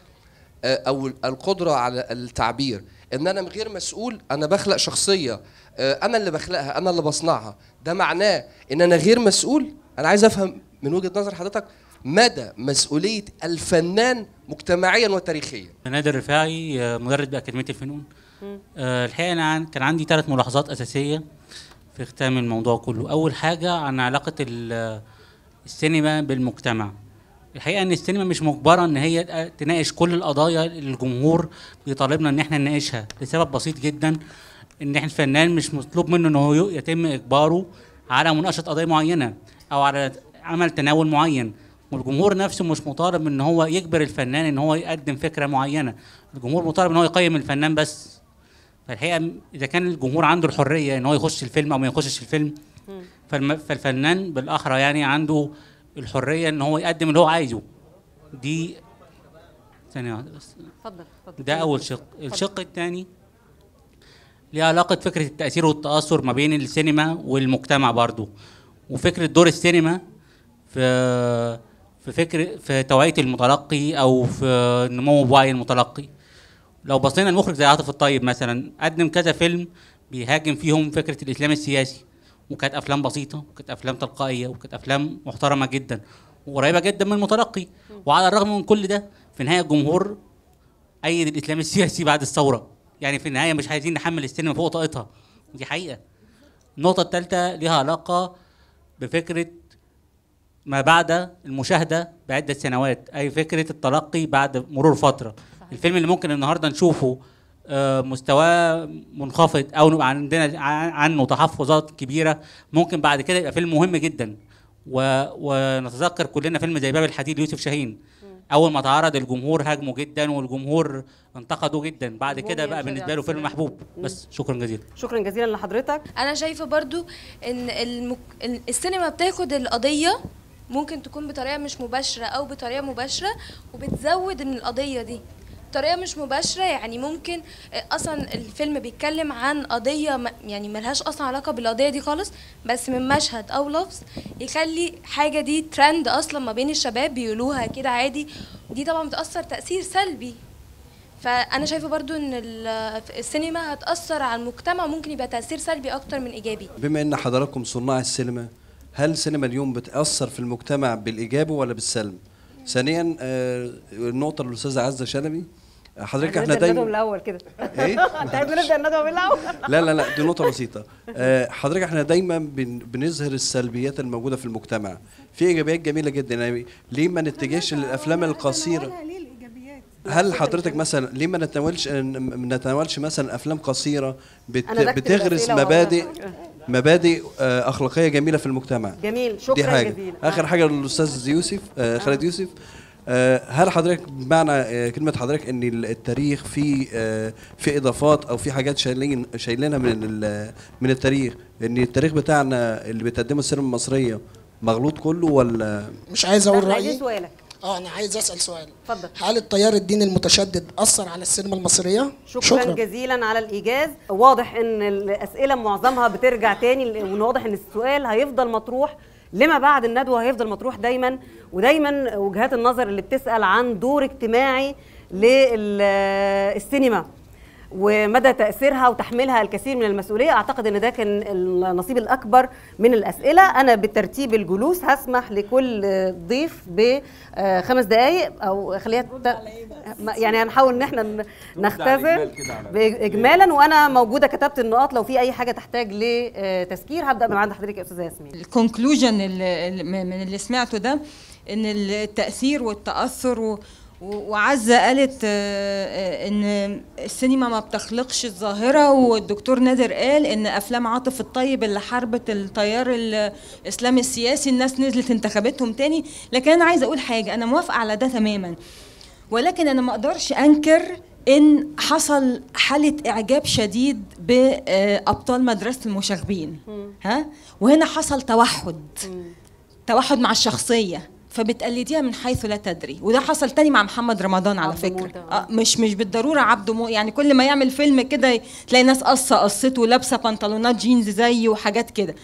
آه، او القدره على التعبير ان انا غير مسؤول انا بخلق شخصيه آه، انا اللي بخلقها انا اللي بصنعها ده معناه ان انا غير مسؤول انا عايز افهم من وجهه نظر حضرتك مدى مسؤوليه الفنان مجتمعيا وتاريخيا. نادر الرفاعي آه، مدرب باكاديميه الفنون. آه، الحقيقه انا كان عندي ثلاث ملاحظات اساسيه في ختام الموضوع كله، اول حاجه عن علاقه السينما بالمجتمع. الحقيقه ان السينما مش مجبره ان هي تناقش كل القضايا اللي الجمهور بيطالبنا ان احنا نناقشها لسبب بسيط جدا ان احنا الفنان مش مطلوب منه ان هو يتم اجباره على مناقشه قضايا معينه او على عمل تناول معين والجمهور نفسه مش مطالب ان هو يجبر الفنان ان هو يقدم فكره معينه الجمهور مطالب ان هو يقيم الفنان بس فالحقيقه اذا كان الجمهور عنده الحريه ان هو يخش الفيلم او ما يخشش الفيلم فالفنان بالاحرى يعني عنده الحريه ان هو يقدم اللي هو عايزه دي ثانيه واحده بس اتفضل ده اول شق الشق الثاني ليه علاقه فكره التاثير والتاثر ما بين السينما والمجتمع برضو وفكره دور السينما في في فكر في توعيه المتلقي او في نمو وعي المتلقي لو بصينا المخرج زي عاطف الطيب مثلا قدم كذا فيلم بيهاجم فيهم فكره الاسلام السياسي وكانت افلام بسيطه وكانت افلام تلقائيه وكانت افلام محترمه جدا وقريبه جدا من المتلقي وعلى الرغم من كل ده في النهايه الجمهور ايد الاسلام السياسي بعد الثوره يعني في النهايه مش عايزين نحمل السينما فوق طاقتها دي حقيقه النقطه الثالثه ليها علاقه بفكره ما بعد المشاهده بعده سنوات اي فكره التلقي بعد مرور فتره صحيح. الفيلم اللي ممكن النهارده نشوفه آه، مستواه منخفض او عندنا عنه تحفظات كبيره ممكن بعد كده يبقى فيلم مهم جدا و... ونتذكر كلنا فيلم زي باب الحديد ليوسف شاهين اول ما اتعرض الجمهور هاجمه جدا والجمهور انتقده جدا بعد كده بقى بالنسبه له فيلم محبوب بس شكرا جزيلا شكرا جزيلا لحضرتك انا شايفه برضو ان المك... السينما بتاخد القضيه ممكن تكون بطريقه مش مباشره او بطريقه مباشره وبتزود من القضيه دي طريقة مش مباشره يعني ممكن آه، اصلا الفيلم بيتكلم عن قضيه يعني ملهاش اصلا علاقه بالقضيه دي خالص بس من مشهد او لفظ يخلي حاجه دي ترند اصلا ما بين الشباب بيقولوها كده عادي دي طبعا بتاثر تاثير سلبي فانا شايفه برضو ان آه، السينما هتاثر على المجتمع ممكن يبقى تاثير سلبي اكتر من ايجابي بما ان حضراتكم صناع السينما هل سينما اليوم بتاثر في المجتمع بالايجاب ولا بالسلب ثانيا آه النقطه للاستاذه عزه شلبي حضرتك احنا دايما الاول كده ايه انت عايز نبدا الندوه من الاول لا لا لا دي نقطه بسيطه آه حضرتك احنا دايما بنظهر السلبيات الموجوده في المجتمع في ايجابيات جميله جدا يعني ليه ما نتجهش للافلام القصيره هل حضرتك مثلا ليه ما نتناولش نتناولش مثلا افلام قصيره بت... بتغرس مبادئ مبادئ آه، اخلاقيه جميله في المجتمع جميل شكرا دي حاجة. جزيلا اخر حاجه للاستاذ يوسف آه نعم. خالد يوسف آه هل حضرتك بمعنى آه كلمه حضرتك ان التاريخ في آه في اضافات او في حاجات شايلين شايلينها من من التاريخ ان التاريخ بتاعنا اللي بتقدمه السينما المصريه مغلوط كله ولا مش عايز اقول رايي سؤالك اه انا يعني عايز اسال سؤال اتفضل هل التيار الديني المتشدد اثر على السينما المصريه شكرا, شكرا جزيلا على الايجاز واضح ان الاسئله معظمها بترجع تاني وواضح ان السؤال هيفضل مطروح لما بعد الندوه هيفضل مطروح دايما ودايما وجهات النظر اللي بتسال عن دور اجتماعي للسينما ومدى تاثيرها وتحملها الكثير من المسؤوليه اعتقد ان ده كان النصيب الاكبر من الاسئله انا بترتيب الجلوس هسمح لكل ضيف بخمس آه، دقائق او خليها إيه يعني هنحاول ان احنا نختزل إيه اجمالا وانا موجوده كتبت النقاط لو في اي حاجه تحتاج لتذكير آه، هبدا من عند حضرتك يا استاذه ياسمين الكونكلوجن من اللي سمعته ده ان التاثير والتاثر وعزة قالت آه، آه، ان السينما ما بتخلقش الظاهرة والدكتور نادر قال ان افلام عاطف الطيب اللي حاربت التيار الاسلامي السياسي الناس نزلت انتخبتهم تاني لكن انا عايزة اقول حاجة انا موافقة على ده تماما ولكن انا ما اقدرش انكر ان حصل حاله اعجاب شديد بابطال آه، مدرسه المشاغبين ها وهنا حصل توحد توحد مع الشخصيه فبتقلديها من حيث لا تدري وده حصل تاني مع محمد رمضان على فكره آه مش مش بالضروره عبده مو يعني كل ما يعمل فيلم كده تلاقي ناس قصه قصته ولابسه بنطلونات جينز زيه وحاجات كده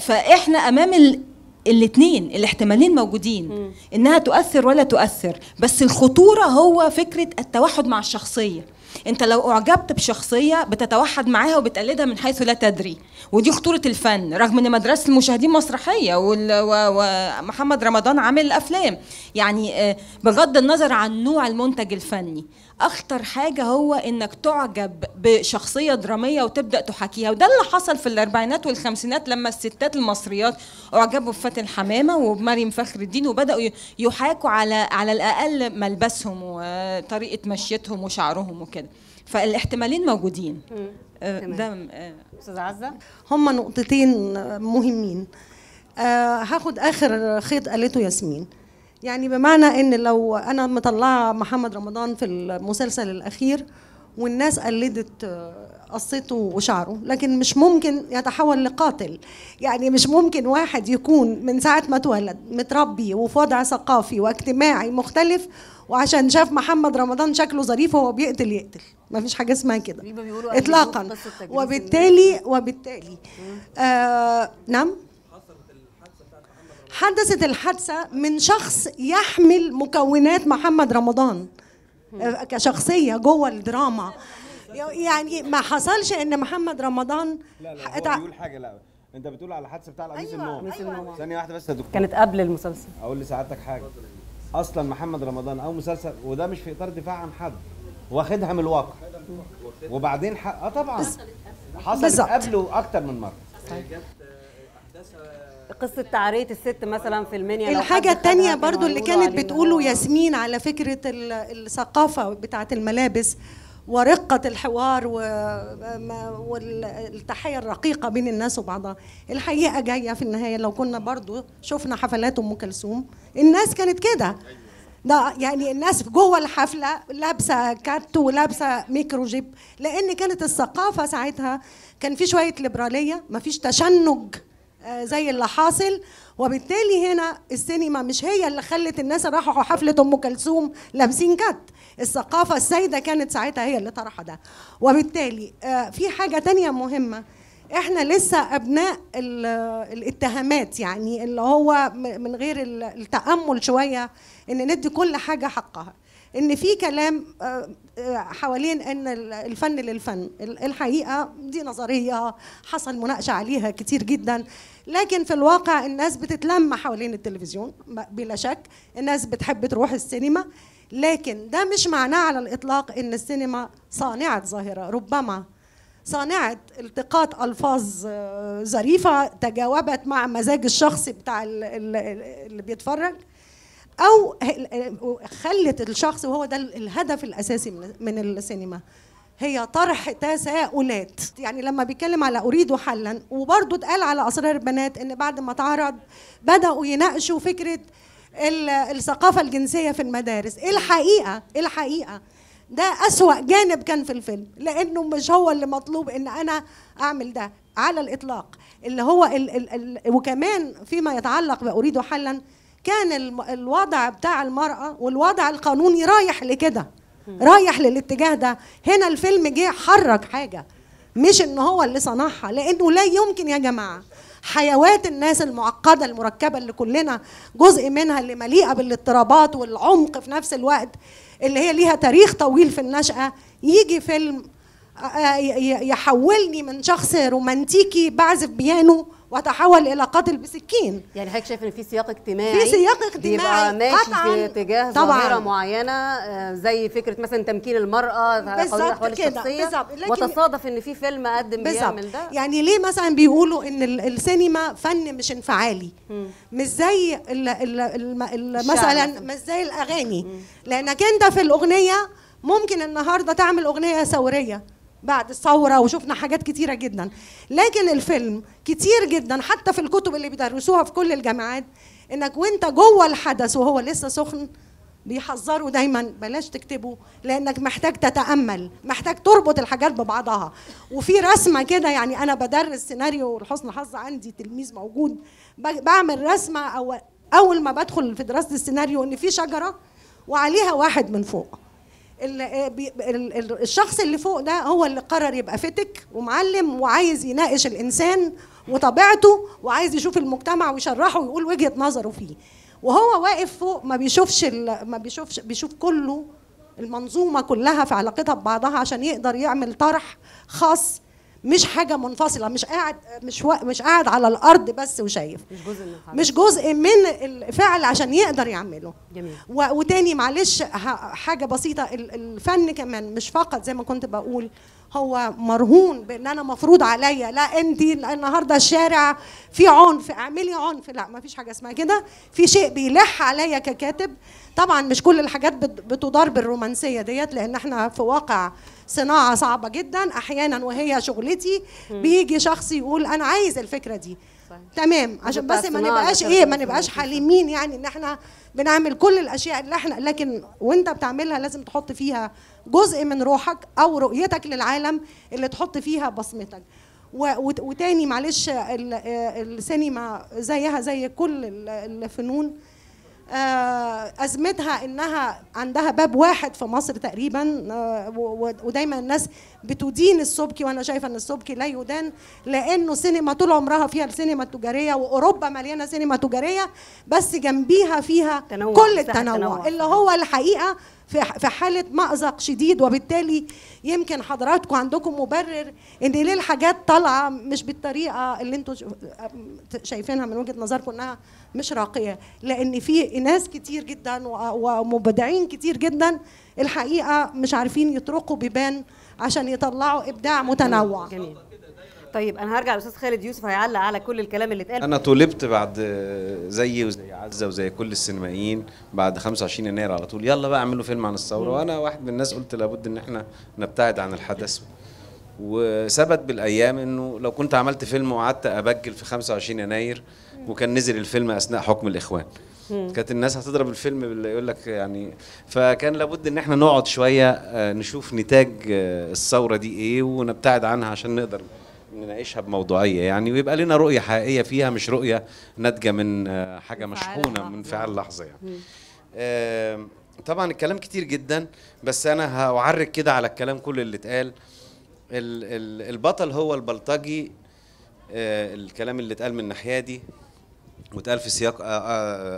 فاحنا امام ال... الاثنين الاحتمالين موجودين انها تؤثر ولا تؤثر بس الخطوره هو فكره التوحد مع الشخصيه انت لو اعجبت بشخصيه بتتوحد معاها وبتقلدها من حيث لا تدري ودي خطوره الفن رغم ان مدرسه المشاهدين مسرحيه ومحمد رمضان عامل افلام يعني آه، بغض النظر عن نوع المنتج الفني اخطر حاجه هو انك تعجب بشخصيه دراميه وتبدا تحاكيها وده اللي حصل في الاربعينات والخمسينات لما الستات المصريات اعجبوا بفاتن حمامه وبمريم فخر الدين وبداوا يحاكوا على على الاقل ملبسهم وطريقه مشيتهم وشعرهم وكده فالاحتمالين موجودين آه، ده آه. استاذ عزه هما نقطتين مهمين آه هاخد اخر خيط قالته ياسمين يعني بمعنى ان لو انا مطلعه محمد رمضان في المسلسل الاخير والناس قلدت آه، قصته وشعره لكن مش ممكن يتحول لقاتل يعني مش ممكن واحد يكون من ساعة ما اتولد متربي وفي وضع ثقافي واجتماعي مختلف وعشان شاف محمد رمضان شكله ظريف وهو بيقتل يقتل ما فيش حاجة اسمها كده إطلاقا وبالتالي وبالتالي آه نعم حدثت الحادثة من شخص يحمل مكونات محمد رمضان آه، كشخصية جوه الدراما يعني ما حصلش ان محمد رمضان لا لا هو بيقول حاجة لا انت بتقول على الحادثة بتاع قميص أيوة النوم أيوة ثانية واحدة بس يا دكتور كانت قبل المسلسل اقول لسعادتك حاجة اصلا محمد رمضان او مسلسل وده مش في اطار دفاع عن حد واخدها من الواقع وبعدين ح... اه طبعا حصلت قبله اكتر من مرة صحيح. قصه تعريه الست مثلا في المنيا الحاجه الثانيه برضو اللي كانت بتقوله ياسمين على فكره الثقافه بتاعه الملابس ورقة الحوار والتحية الرقيقة بين الناس وبعضها الحقيقة جاية في النهاية لو كنا برضو شفنا حفلات أم كلثوم الناس كانت كده ده يعني الناس جوه الحفله لابسه كات ولابسه ميكروجيب لان كانت الثقافه ساعتها كان في شويه ليبراليه مفيش تشنج آه، زي اللي حاصل وبالتالي هنا السينما مش هي اللي خلت الناس راحوا حفله ام كلثوم لابسين كت الثقافه السيده كانت ساعتها هي اللي طرحها ده وبالتالي آه، في حاجه تانية مهمه احنا لسه ابناء الاتهامات يعني اللي هو من غير التامل شويه ان ندي كل حاجه حقها ان في كلام آه، آه، حوالين ان الفن للفن الحقيقه دي نظريه حصل مناقشه عليها كتير جدا لكن في الواقع الناس بتتلم حوالين التلفزيون بلا شك الناس بتحب تروح السينما لكن ده مش معناه على الاطلاق ان السينما صانعه ظاهره ربما صانعة التقاط ألفاظ آه، ظريفة تجاوبت مع مزاج الشخص بتاع اللي بيتفرج او خلت الشخص وهو ده الهدف الاساسي من السينما هي طرح تساؤلات يعني لما بيتكلم على اريد حلا وبرضه اتقال على اسرار البنات ان بعد ما اتعرض بداوا يناقشوا فكره الثقافه الجنسيه في المدارس إيه الحقيقه إيه الحقيقه ده أسوأ جانب كان في الفيلم لأنه مش هو اللي مطلوب إن أنا أعمل ده على الإطلاق اللي هو ال ال الـ وكمان فيما يتعلق بأريد حلا كان الوضع بتاع المرأة والوضع القانوني رايح لكده رايح للاتجاه ده هنا الفيلم جه حرك حاجة مش ان هو اللي صنعها لانه لا يمكن يا جماعة حيوات الناس المعقده المركبه اللي كلنا جزء منها اللي مليئه بالاضطرابات والعمق في نفس الوقت اللي هي ليها تاريخ طويل في النشاه يجي فيلم آه، يحولني من شخص رومانتيكي بعزف بيانو وتحول الى قاتل بسكين يعني حضرتك شايف ان في سياق اجتماعي في سياق اجتماعي بيبقى ماشي في اتجاه ظاهره معينه آه، زي فكره مثلا تمكين المراه الاحوال الشخصيه وتصادف ان في فيلم قدم بيعمل ده يعني ليه مثلا بيقولوا ان السينما فن مش انفعالي مش زي مثلا مش زي الاغاني لانك انت في الاغنيه ممكن النهارده تعمل اغنيه ثوريه بعد الثوره وشفنا حاجات كتيره جدا لكن الفيلم كتير جدا حتى في الكتب اللي بيدرسوها في كل الجامعات انك وانت جوه الحدث وهو لسه سخن بيحذروا دايما بلاش تكتبه لانك محتاج تتامل محتاج تربط الحاجات ببعضها وفي رسمه كده يعني انا بدرس سيناريو لحسن الحظ عندي تلميذ موجود بعمل رسمه أو اول ما بدخل في دراسه السيناريو ان في شجره وعليها واحد من فوق آه، الشخص اللي فوق ده هو اللي قرر يبقى فتك ومعلم وعايز يناقش الانسان وطبيعته وعايز يشوف المجتمع ويشرحه ويقول وجهه نظره فيه وهو واقف فوق ما بيشوفش ما بيشوفش بيشوف كله المنظومه كلها في علاقتها ببعضها عشان يقدر يعمل طرح خاص مش حاجه منفصله مش قاعد مش مش قاعد على الارض بس وشايف مش جزء من مش جزء من الفعل عشان يقدر يعمله جميل و... وتاني معلش حاجه بسيطه الفن كمان مش فقط زي ما كنت بقول هو مرهون بان انا مفروض عليا لا انت النهارده الشارع في عنف اعملي عنف لا ما فيش حاجه اسمها كده في شيء بيلح عليا ككاتب طبعا مش كل الحاجات بتدار بالرومانسيه ديت لان احنا في واقع صناعه صعبه جدا احيانا وهي شغلتي بيجي شخص يقول انا عايز الفكره دي تمام عشان بس ما نبقاش ايه ما نبقاش حليمين يعني ان احنا بنعمل كل الاشياء اللي احنا لكن وانت بتعملها لازم تحط فيها جزء من روحك او رؤيتك للعالم اللي تحط فيها بصمتك وتاني معلش السينما زيها زي كل الفنون آه، ازمتها انها عندها باب واحد في مصر تقريبا آه، ودايما الناس بتدين السبكي وانا شايفه ان السبكي لا يدان لانه سينما طول عمرها فيها السينما التجاريه واوروبا مليانه سينما تجاريه بس جنبيها فيها تنوع كل التنوع, التنوع اللي هو الحقيقه في حاله مازق شديد وبالتالي يمكن حضراتكم عندكم مبرر ان ليه الحاجات طالعه مش بالطريقه اللي انتم شايفينها من وجهه نظركم انها مش راقيه لان في ناس كتير جدا ومبدعين كتير جدا الحقيقه مش عارفين يطرقوا بيبان عشان يطلعوا ابداع متنوع جميل. طيب انا هرجع لاستاذ خالد يوسف هيعلق على كل الكلام اللي اتقال انا طلبت بعد زيي وزي عزه وزي كل السينمائيين بعد 25 يناير على طول يلا بقى اعملوا فيلم عن الثوره وانا واحد من الناس قلت لابد ان احنا نبتعد عن الحدث وثبت بالايام انه لو كنت عملت فيلم وقعدت ابجل في 25 يناير وكان نزل الفيلم اثناء حكم الاخوان كانت الناس هتضرب الفيلم اللي يقول لك يعني فكان لابد ان احنا نقعد شويه آه، نشوف نتاج آه، الثوره دي ايه ونبتعد عنها عشان نقدر نناقشها بموضوعيه يعني ويبقى لنا رؤيه حقيقيه فيها مش رؤيه ناتجه من آه، حاجه مشحونه من فعل لحظه يعني. طبعا الكلام كتير جدا بس انا هعرج كده على الكلام كل اللي اتقال البطل هو البلطجي آه، الكلام اللي اتقال من الناحيه دي واتقال في سياق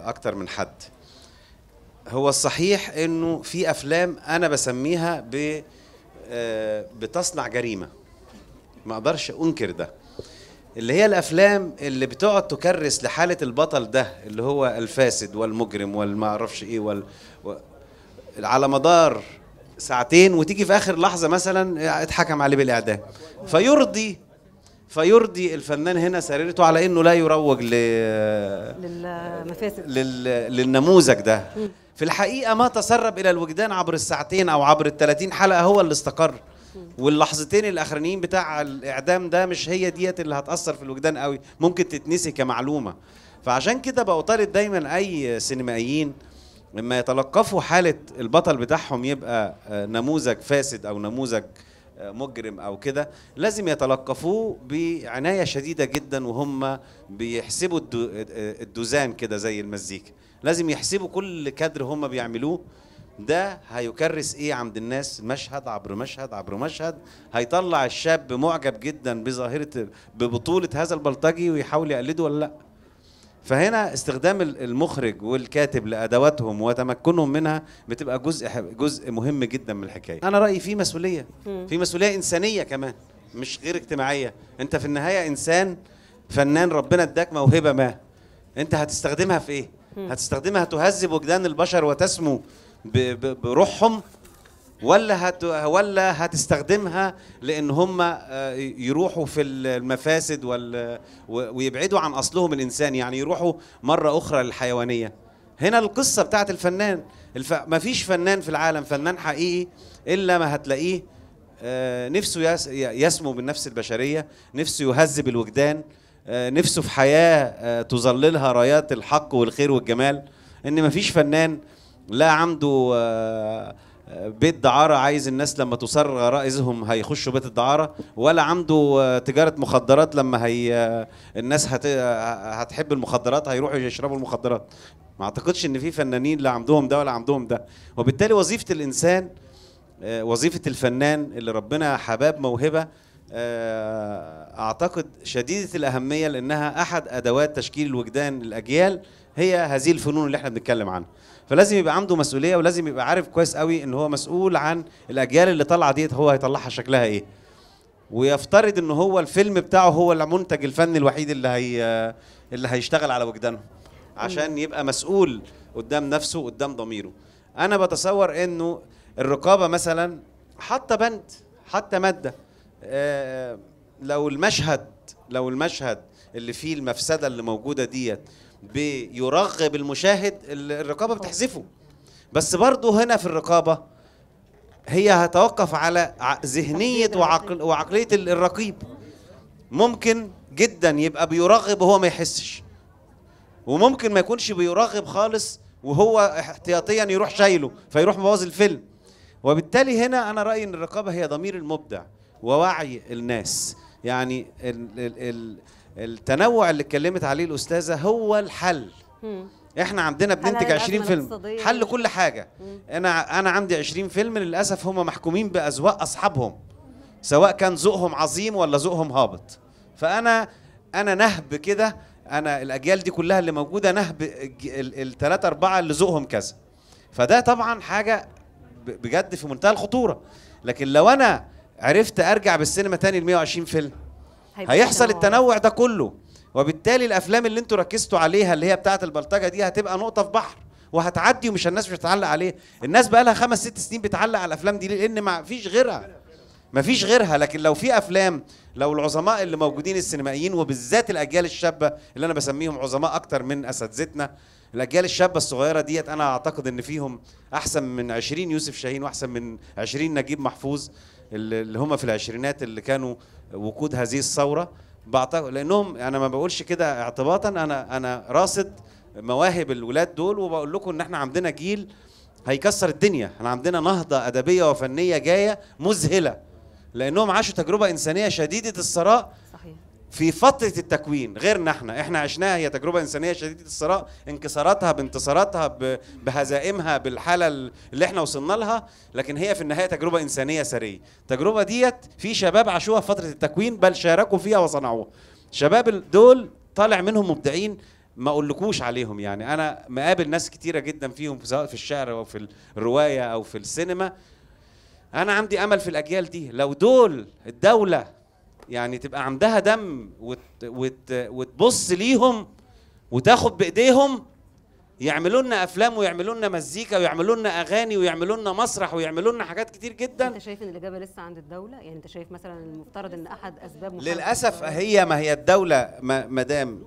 اكتر من حد هو الصحيح انه في افلام انا بسميها ب آه، بتصنع جريمه ما اقدرش انكر ده اللي هي الافلام اللي بتقعد تكرس لحاله البطل ده اللي هو الفاسد والمجرم والما اعرفش ايه وال... و... على مدار ساعتين وتيجي في اخر لحظه مثلا اتحكم عليه بالاعدام فيرضي فيرضي الفنان هنا سريرته على انه لا يروج ل للمفاسد لل... للنموذج ده في الحقيقه ما تسرب الى الوجدان عبر الساعتين او عبر ال 30 حلقه هو اللي استقر واللحظتين الاخرانيين بتاع الاعدام ده مش هي ديت اللي هتاثر في الوجدان قوي ممكن تتنسي كمعلومه فعشان كده بطارد دايما اي سينمائيين لما يتلقفوا حاله البطل بتاعهم يبقى آه، نموذج فاسد او نموذج آه، مجرم او كده لازم يتلقفوه بعنايه شديده جدا وهم بيحسبوا آه، الدوزان كده زي المزيكا لازم يحسبوا كل كادر هم بيعملوه ده هيكرس ايه عند الناس مشهد عبر مشهد عبر مشهد هيطلع الشاب معجب جدا بظاهره ببطوله هذا البلطجي ويحاول يقلده ولا لا فهنا استخدام المخرج والكاتب لادواتهم وتمكنهم منها بتبقى جزء جزء مهم جدا من الحكايه انا رايي في مسؤوليه في مسؤوليه انسانيه كمان مش غير اجتماعيه انت في النهايه انسان فنان ربنا اداك موهبه ما انت هتستخدمها في ايه هتستخدمها تهذب وجدان البشر وتسمو بروحهم ولا ولا هتستخدمها لان هم آه، يروحوا في المفاسد ويبعدوا عن اصلهم الانساني يعني يروحوا مره اخرى للحيوانيه هنا القصه بتاعت الفنان الف... مفيش فنان في العالم فنان حقيقي الا ما هتلاقيه آه، نفسه يسمو بالنفس البشريه نفسه يهذب الوجدان آه، نفسه في حياه تظللها رايات الحق والخير والجمال ان مفيش فنان لا عنده آه، آه، بيت دعارة عايز الناس لما تصر غرائزهم هيخشوا بيت الدعارة ولا عنده آه، تجارة مخدرات لما هي الناس هت... هتحب المخدرات هيروحوا يشربوا المخدرات ما اعتقدش ان في فنانين لا عندهم ده ولا عندهم ده وبالتالي وظيفة الانسان وظيفة الفنان اللي ربنا حباب موهبة اعتقد شديدة الاهمية لانها احد ادوات تشكيل الوجدان الاجيال هي هذه الفنون اللي احنا بنتكلم عنها فلازم يبقى عنده مسؤوليه ولازم يبقى عارف كويس قوي ان هو مسؤول عن الاجيال اللي طالعه ديت هو هيطلعها شكلها ايه ويفترض ان هو الفيلم بتاعه هو المنتج الفني الوحيد اللي هي اللي هيشتغل على وجدانهم عشان يبقى مسؤول قدام نفسه قدام ضميره انا بتصور انه الرقابه مثلا حتى بند حتى ماده آه لو المشهد لو المشهد اللي فيه المفسده اللي موجوده ديت بيرغب المشاهد الرقابه بتحذفه بس برضه هنا في الرقابه هي هتوقف على ذهنيه وعقل وعقليه الرقيب ممكن جدا يبقى بيرغب وهو ما يحسش وممكن ما يكونش بيرغب خالص وهو احتياطيا يروح شايله فيروح مبوظ الفيلم وبالتالي هنا انا رايي ان الرقابه هي ضمير المبدع ووعي الناس يعني ال ال ال التنوع اللي اتكلمت عليه الاستاذه هو الحل مم. احنا عندنا بننتج 20 فيلم حل كل حاجه مم. انا انا عندي 20 فيلم للاسف هم محكومين باذواق اصحابهم سواء كان ذوقهم عظيم ولا ذوقهم هابط فانا انا نهب كده انا الاجيال دي كلها اللي موجوده نهب الثلاثه اربعه اللي ذوقهم كذا فده طبعا حاجه بجد في منتهى الخطوره لكن لو انا عرفت ارجع بالسينما تاني ل 120 فيلم هيحصل التنوع ده كله وبالتالي الافلام اللي انتوا ركزتوا عليها اللي هي بتاعه البلطجه دي هتبقى نقطه في بحر وهتعدي ومش الناس مش هتعلق عليها الناس بقى لها خمس ست سنين بتعلق على الافلام دي لان ما فيش غيرها ما فيش غيرها لكن لو في افلام لو العظماء اللي موجودين السينمائيين وبالذات الاجيال الشابه اللي انا بسميهم عظماء اكتر من اساتذتنا الاجيال الشابه الصغيره ديت انا اعتقد ان فيهم احسن من 20 يوسف شاهين واحسن من 20 نجيب محفوظ اللي هم في العشرينات اللي كانوا وقود هذه الثوره بعتقد لانهم انا ما بقولش كده اعتباطا انا انا راصد مواهب الولاد دول وبقول لكم ان احنا عندنا جيل هيكسر الدنيا احنا عندنا نهضه ادبيه وفنيه جايه مذهله لانهم عاشوا تجربه انسانيه شديده الثراء في فترة التكوين غيرنا احنا احنا عشناها هي تجربة انسانية شديدة الثراء انكساراتها بانتصاراتها بهزائمها بالحالة اللي احنا وصلنا لها لكن هي في النهاية تجربة انسانية سرية التجربة ديت في شباب عاشوها في فترة التكوين بل شاركوا فيها وصنعوها شباب دول طالع منهم مبدعين ما اقولكوش عليهم يعني انا مقابل ناس كتيرة جدا فيهم سواء في الشعر او في الرواية او في السينما انا عندي امل في الاجيال دي لو دول الدولة يعني تبقى عندها دم وت وت وتبص ليهم وتاخد بايديهم يعملوا لنا افلام ويعملوا لنا مزيكا ويعملوا لنا اغاني ويعملوا لنا مسرح ويعملوا لنا حاجات كتير جدا انت شايف ان الاجابه لسه عند الدوله يعني انت شايف مثلا المفترض ان احد اسباب للاسف هي ما هي الدوله ما دام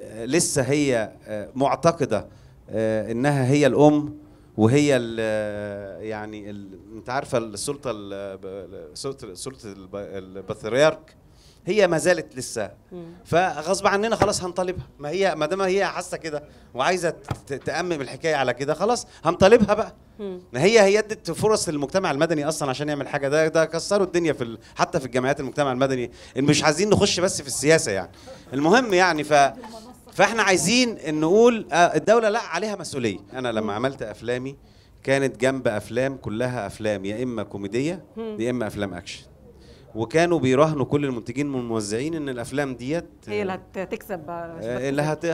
آه، لسه هي آه، معتقده آه، انها هي الام وهي الـ يعني الـ انت عارفه السلطه السلطه سلطه البطريرك هي ما زالت لسه فغصب عننا خلاص هنطالبها ما هي ما دام هي حاسه كده وعايزه تأمم الحكايه على كده خلاص هنطالبها بقى ما هي هي ادت فرص للمجتمع المدني اصلا عشان يعمل حاجه ده ده كسروا الدنيا في حتى في الجمعيات المجتمع المدني مش عايزين نخش بس في السياسه يعني المهم يعني ف فاحنا عايزين إن نقول آه، الدوله لا عليها مسؤوليه انا لما عملت افلامي كانت جنب افلام كلها افلام يا اما كوميديه يا اما افلام اكشن وكانوا بيراهنوا كل المنتجين والموزعين ان الافلام ديت هي اللي آه، هتكسب اللي هت...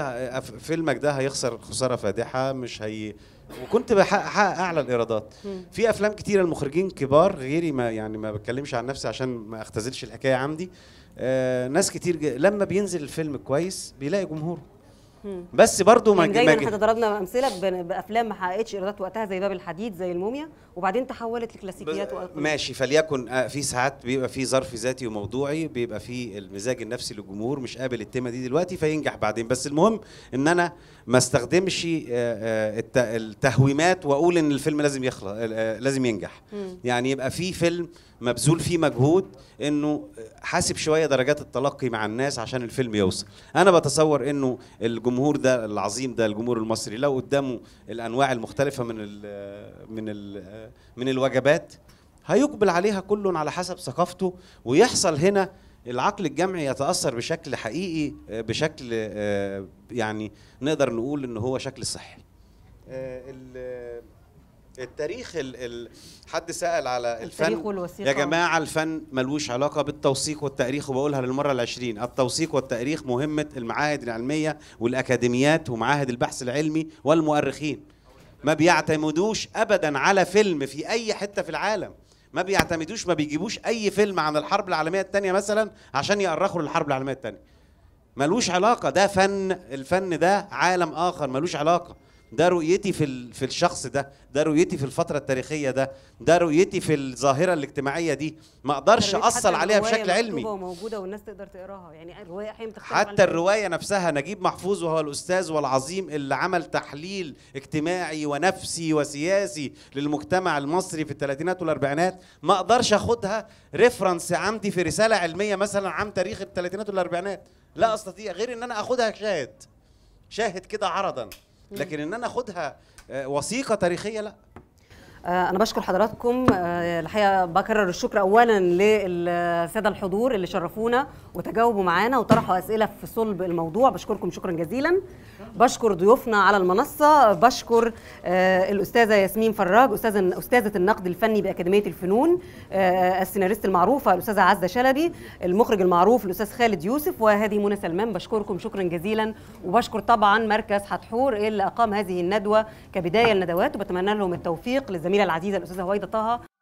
فيلمك ده هيخسر خساره فادحه مش هي وكنت بحقق اعلى الايرادات في افلام كتيره المخرجين كبار غيري ما يعني ما بتكلمش عن نفسي عشان ما اختزلش الحكايه عندي آه ناس كتير لما بينزل الفيلم كويس بيلاقي جمهوره بس برضو يعني ما جاي احنا ضربنا امثله بافلام ما حققتش ايرادات وقتها زي باب الحديد زي الموميا وبعدين تحولت لكلاسيكيات ماشي فليكن آه، في ساعات بيبقى في ظرف ذاتي وموضوعي بيبقى في المزاج النفسي للجمهور مش قابل التيمه دي دلوقتي فينجح بعدين بس المهم ان انا ما استخدمش آه، آه، التهويمات واقول ان الفيلم لازم يخلص لازم ينجح يعني يبقى في فيلم مبذول فيه مجهود انه حاسب شويه درجات التلقي مع الناس عشان الفيلم يوصل انا بتصور انه الجمهور ده العظيم ده الجمهور المصري لو قدامه الانواع المختلفه من الـ من الـ من الوجبات هيقبل عليها كل على حسب ثقافته ويحصل هنا العقل الجمعي يتاثر بشكل حقيقي بشكل آه، يعني نقدر نقول ان هو شكل صحي آه، التاريخ ال... ال... حد سأل على الفن والوثيقة. يا جماعة الفن ملوش علاقة بالتوثيق والتأريخ وبقولها للمرة العشرين التوثيق والتأريخ مهمة المعاهد العلمية والأكاديميات ومعاهد البحث العلمي والمؤرخين ما بيعتمدوش أبدا على فيلم في أي حتة في العالم ما بيعتمدوش ما بيجيبوش أي فيلم عن الحرب العالمية الثانية مثلا عشان يأرخوا للحرب العالمية الثانية ملوش علاقة ده فن الفن ده عالم آخر ملوش علاقة ده رؤيتي في في الشخص ده ده رؤيتي في الفتره التاريخيه ده ده رؤيتي في الظاهره الاجتماعيه دي ما اقدرش اصل عليها بشكل علمي موجوده والناس تقدر تقراها يعني الروايه احيانا حتى الروايه نفسها نجيب محفوظ وهو الاستاذ والعظيم اللي عمل تحليل اجتماعي ونفسي وسياسي للمجتمع المصري في الثلاثينات والاربعينات ما اقدرش اخدها ريفرنس عندي في رساله علميه مثلا عن تاريخ الثلاثينات والاربعينات لا استطيع غير ان انا اخدها شاهد شاهد كده عرضا لكن ان انا اخدها آه، وثيقه تاريخيه لا آه، انا بشكر حضراتكم آه، الحقيقه بكرر الشكر اولا للساده الحضور اللي شرفونا وتجاوبوا معانا وطرحوا اسئله في صلب الموضوع بشكركم شكرا جزيلا بشكر ضيوفنا على المنصه بشكر آه، الاستاذه ياسمين فراج استاذه استاذه النقد الفني باكاديميه الفنون السيناريست المعروفه الاستاذه عزه شلبي المخرج المعروف الاستاذ خالد يوسف وهذه منى سلمان بشكركم شكرا جزيلا وبشكر طبعا مركز حتحور اللي اقام هذه الندوه كبدايه لندوات وبتمنى لهم التوفيق لزميل الجميله العزيزه الاستاذه هويده طه